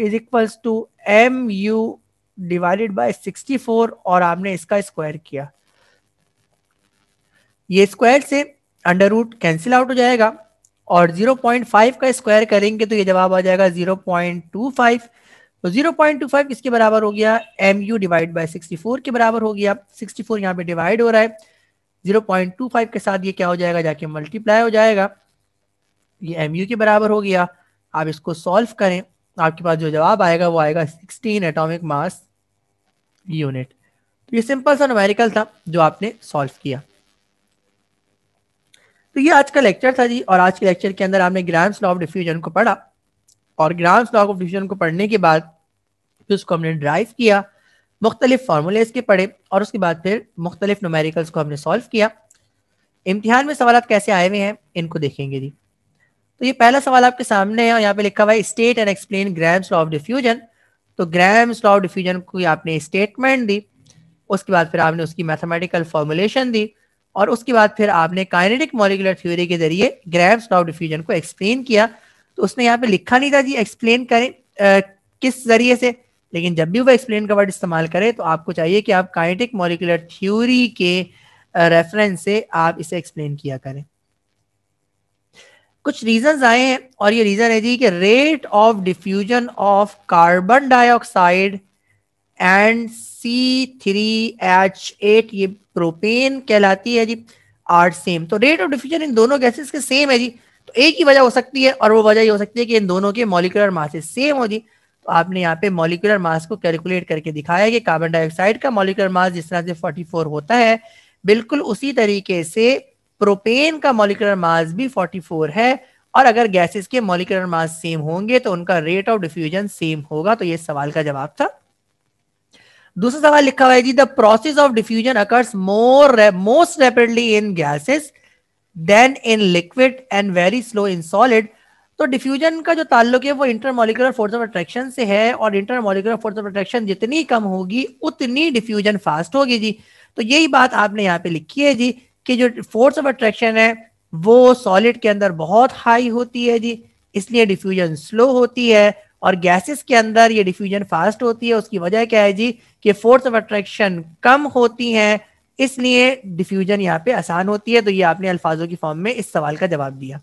is equals to M U divided by sixty four और आपने इसका स्क्वायर किया ये स्क्वायर से अंडर रूट कैंसिल आउट हो जाएगा और 0.5 का स्क्वायर करेंगे तो ये जवाब आ जाएगा 0.25 तो 0.25 किसके बराबर हो गया M U divide by sixty के बराबर हो गया 64 फोर यहाँ पे डिवाइड हो रहा है 0.25 के साथ ये क्या हो जाएगा जाके मल्टीप्लाई हो जाएगा ये एम के बराबर हो गया आप इसको सॉल्व करें आपके पास जो जवाब आएगा वो आएगा 16 एटॉमिक मास यूनिट तो ये सिंपल सा नोमेरिकल था जो आपने सॉल्व किया तो ये आज का लेक्चर था जी और आज के लेक्चर के अंदर आपने ग्राम्स लॉ ऑफ डिफ्यूजन को पढ़ा और ग्राम्स लॉ ऑफ डिफ्यूजन को पढ़ने के बाद फिर उसको हमने ड्राइव किया मुख्तलिफ फार्मूले इसके पढ़े और उसके बाद फिर मुख्तलिफ नुमेरिकल्स को हमने सॉल्व किया इम्तिहान में सवाल कैसे आए हुए हैं इनको देखेंगे जी तो ये पहला सवाल आपके सामने है और यहाँ पे लिखा हुआ है state and explain Graham's law of diffusion तो ग्राम्स लॉ ऑफ डिफ्यूजन को आपने स्टेटमेंट दी उसके बाद फिर आपने उसकी मैथमेटिकल फॉर्मुलेशन दी और उसके बाद फिर आपने काइनेटिक मॉलिकुलर थ्योरी के जरिए ग्राम्स लॉ ऑफ डिफ्यूजन को एक्सप्लेन किया तो उसने यहाँ पे लिखा नहीं था जी एक्सप्लेन करें आ, किस जरिए से लेकिन जब भी वो एक्सप्लेन का वर्ड इस्तेमाल करे तो आपको चाहिए कि आप काइनेटिक मॉलिकुलर थ्योरी के रेफरेंस से आप इसे एक्सप्लेन किया करें कुछ रीजन आए हैं और ये रीजन है जी कि rate of diffusion of carbon dioxide and C three H eight ये प्रोपेन कहलाती है जी आर सेम तो रेट ऑफ डिफ्यूजन इन दोनों गैसेस के सेम है जी तो एक ही वजह हो सकती है और वो वजह ये हो सकती है कि इन दोनों के मॉलिकुलर मासेस सेम हो जी तो आपने यहाँ पे मॉलिकुलर मास को कैलकुलेट करके दिखाया कि कार्बन डाइऑक्साइड का मॉलिकुलर मास जिस तरह से 44 होता है बिल्कुल उसी तरीके से प्रोपेन का मॉलिकुलर मास भी 44 है और अगर गैसेस के मॉलिकुलर मास सेम होंगे तो उनका रेट ऑफ डिफ्यूजन सेम होगा तो ये सवाल का जवाब था दूसरा सवाल लिखा हुआ है जी the process of diffusion occurs more most rapidly in gases than in liquid and very slow in solid तो डिफ्यूजन का जो ताल्लुक है वो इंटरमोलिकुलर फोर्स ऑफ अट्रैक्शन से है और इंटरमोलिकुलर फोर्स ऑफ अट्रैक्शन जितनी कम होगी उतनी डिफ्यूजन फास्ट होगी जी तो यही बात आपने यहाँ पे लिखी है जी कि जो फोर्स ऑफ अट्रैक्शन है वो सॉलिड के अंदर बहुत हाई होती है जी इसलिए डिफ्यूजन स्लो होती है और गैसेस के अंदर ये डिफ्यूजन फास्ट होती है उसकी वजह क्या है जी कि फोर्स ऑफ अट्रैक्शन कम होती हैं इसलिए डिफ्यूजन यहाँ पे आसान होती है तो ये आपने अल्फाजों की फॉर्म में इस सवाल का जवाब दिया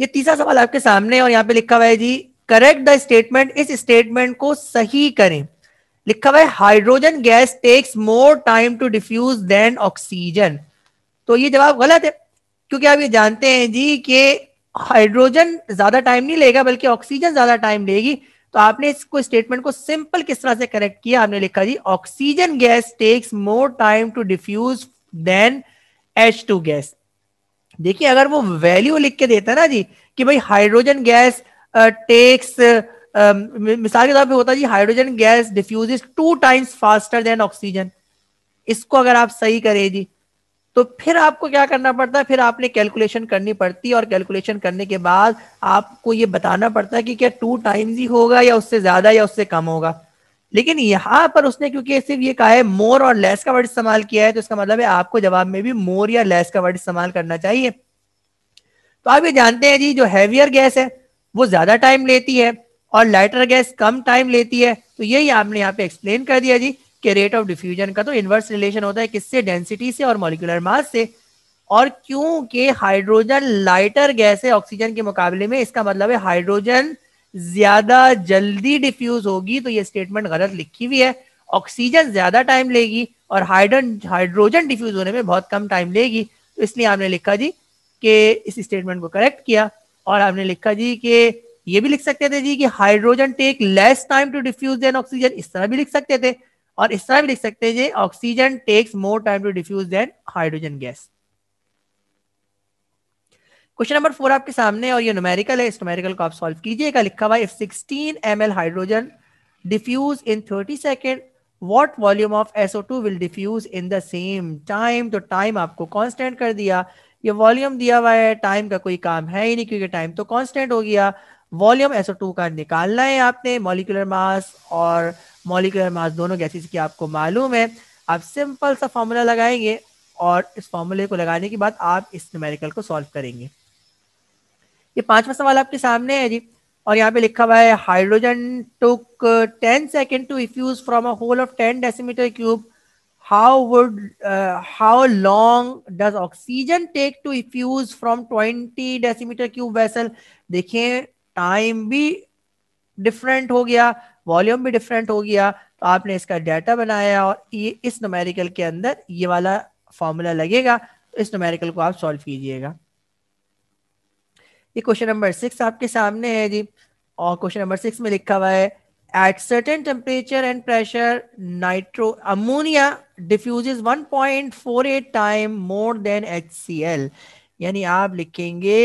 ये तीसरा सवाल आपके सामने और यहाँ पे लिखा हुआ है जी करेक्ट द स्टेटमेंट इस स्टेटमेंट को सही करें लिखा हुआ है hydrogen gas takes more time to diffuse than oxygen तो ये जवाब गलत है क्योंकि आप ये जानते हैं जी कि हाइड्रोजन ज्यादा टाइम नहीं लेगा बल्कि ऑक्सीजन ज्यादा टाइम लेगी तो आपने इसको स्टेटमेंट को सिंपल किस तरह से करेक्ट किया आपने लिखा जी oxygen gas takes more time to diffuse than H two gas देखिए अगर वो वैल्यू लिख के देता ना जी कि भाई हाइड्रोजन गैस टेक्स मिसाल के तौर पे होता जी hydrogen gas diffuse two times faster than oxygen इसको अगर आप सही करें जी तो फिर आपको क्या करना पड़ता है फिर आपने कैलकुलेशन करनी पड़ती है और कैलकुलेशन करने के बाद आपको ये बताना पड़ता है कि क्या टू टाइम्स ही होगा या उससे ज्यादा या उससे कम होगा लेकिन यहां पर उसने क्योंकि सिर्फ ये कहा है मोर और लेस का वर्ड इस्तेमाल किया है तो इसका मतलब है आपको जवाब में भी मोर या लेस का वर्ड इस्तेमाल करना चाहिए तो आप ये जानते हैं जी जो हैवियर गैस है वो ज्यादा टाइम लेती है और लाइटर गैस कम टाइम लेती है तो यही आपने यहाँ पे एक्सप्लेन कर दिया जी कि रेट ऑफ डिफ्यूजन का तो इन्वर्स रिलेशन होता है किससे डेंसिटी से और मॉलिकुलर मास से और क्योंकि हाइड्रोजन लाइटर गैस है ऑक्सीजन के मुकाबले में इसका मतलब है हाइड्रोजन ज्यादा जल्दी डिफ्यूज होगी तो ये स्टेटमेंट गलत लिखी हुई है ऑक्सीजन ज्यादा टाइम लेगी और हाइड्रन हाइड्रोजन डिफ्यूज होने में बहुत कम टाइम लेगी तो इसलिए आपने लिखा जी कि इस स्टेटमेंट को करेक्ट किया और आपने लिखा जी कि ये भी लिख सकते थे जी कि hydrogen take less time to diffuse than oxygen इस तरह भी लिख सकते थे और इस तरह भी लिख सकते जी oxygen takes more time to diffuse than hydrogen gas question number four आपके सामने और ये नोमेरिकल है इस नोमेरिकल को आप सॉल्व कीजिएगा लिखा हुआ if 16 ml hydrogen diffuse in 30 second what volume of SO2 will diffuse in the same time तो टाइम आपको कांस्टेंट कर दिया ये वॉल्यूम दिया हुआ है टाइम का कोई काम है ही नहीं क्योंकि टाइम तो कॉन्स्टेंट हो गया वॉल्यूम टू का निकालना है आपने मॉलिकुलर मास और मॉलिकुलर मास दोनों गैसेज की आपको मालूम है आप सिंपल सा फॉर्मूला लगाएंगे और इस फॉर्मूले को लगाने के बाद आप इस न्यूमेरिकल को सॉल्व करेंगे ये पांचवा सवाल आपके सामने है जी और यहाँ पे लिखा हुआ है hydrogen took ten seconds to effuse from a hole of ten decimetre cube how would how long does oxygen take to effuse from twenty decimetre cube vessel देखिए टाइम भी डिफरेंट हो गया वॉल्यूम भी डिफरेंट हो गया तो आपने इसका डाटा बनाया और ये इस नोमेरिकल के अंदर ये वाला फॉर्मूला लगेगा तो इस नोमेरिकल को आप सॉल्व कीजिएगा ये क्वेश्चन नंबर सिक्स आपके सामने है जी और क्वेश्चन नंबर सिक्स में लिखा हुआ है at certain temperature and pressure nitro ammonia diffuses 1.48 time more than H यानी आप लिखेंगे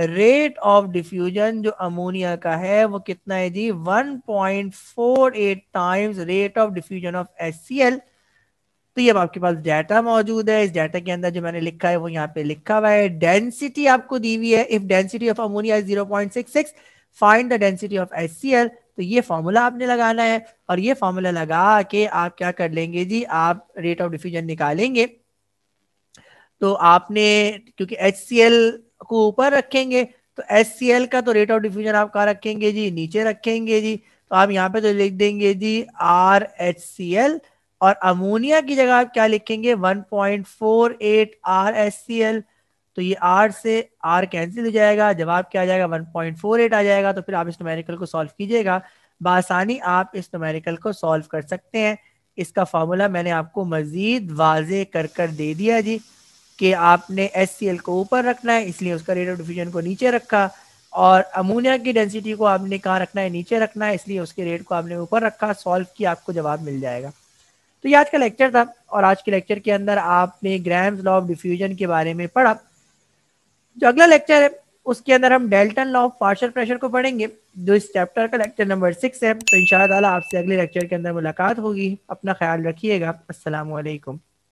रेट ऑफ डिफ्यूजन जो अमोनिया का है वो कितना है जी 1.48 times rate of diffusion of H तो ये अब आपके पास डाटा मौजूद है इस डाटा के अंदर जो मैंने लिखा है वो यहाँ पे लिखा हुआ है डेंसिटी आपको दी हुई है if density of ammonia zero point six six find the density of H C L तो ये फॉर्मूला आपने लगाना है और ये फॉर्मूला लगा के आप क्या कर लेंगे जी आप रेट ऑफ डिफ्यूजन निकालेंगे तो आपने क्योंकि एच सी एल को ऊपर रखेंगे तो एच सी एल का तो रेट ऑफ डिफ्यूजन आप कहा रखेंगे जी नीचे रखेंगे जी तो आप यहाँ पे तो लिख देंगे जी आर एच सी एल और अमोनिया की जगह आप क्या लिखेंगे 1.48 आर एस सी एल तो ये आर से आर कैंसिल हो जाएगा जवाब क्या आ जाएगा 1.48 आ जाएगा तो फिर आप इस नोमेरिकल को सॉल्व कीजिएगा बासानी आप इस नोमेरिकल को सॉल्व कर सकते हैं इसका फार्मूला मैंने आपको मज़ीद वाजे कर कर दे दिया जी कि आपने एस को ऊपर रखना है इसलिए उसका रेट ऑफ डिफ्यूजन को नीचे रखा और अमोनिया की डेंसिटी को आपने कहाँ रखना है नीचे रखना है इसलिए उसके रेट को आपने ऊपर रखा सॉल्व किया आपको जवाब मिल जाएगा तो ये आज का लेक्चर था और आज के लेक्चर के अंदर आपने ग्राम्स लॉ ऑफ डिफ्यूजन के बारे में पढ़ा जो अगला लेक्चर है उसके अंदर हम Dalton law of partial pressure को पढ़ेंगे जो इस चैप्टर का लेक्चर नंबर सिक्स है तो इन आपसे अगले लेक्चर के अंदर मुलाकात होगी अपना ख्याल रखिएगा असलकम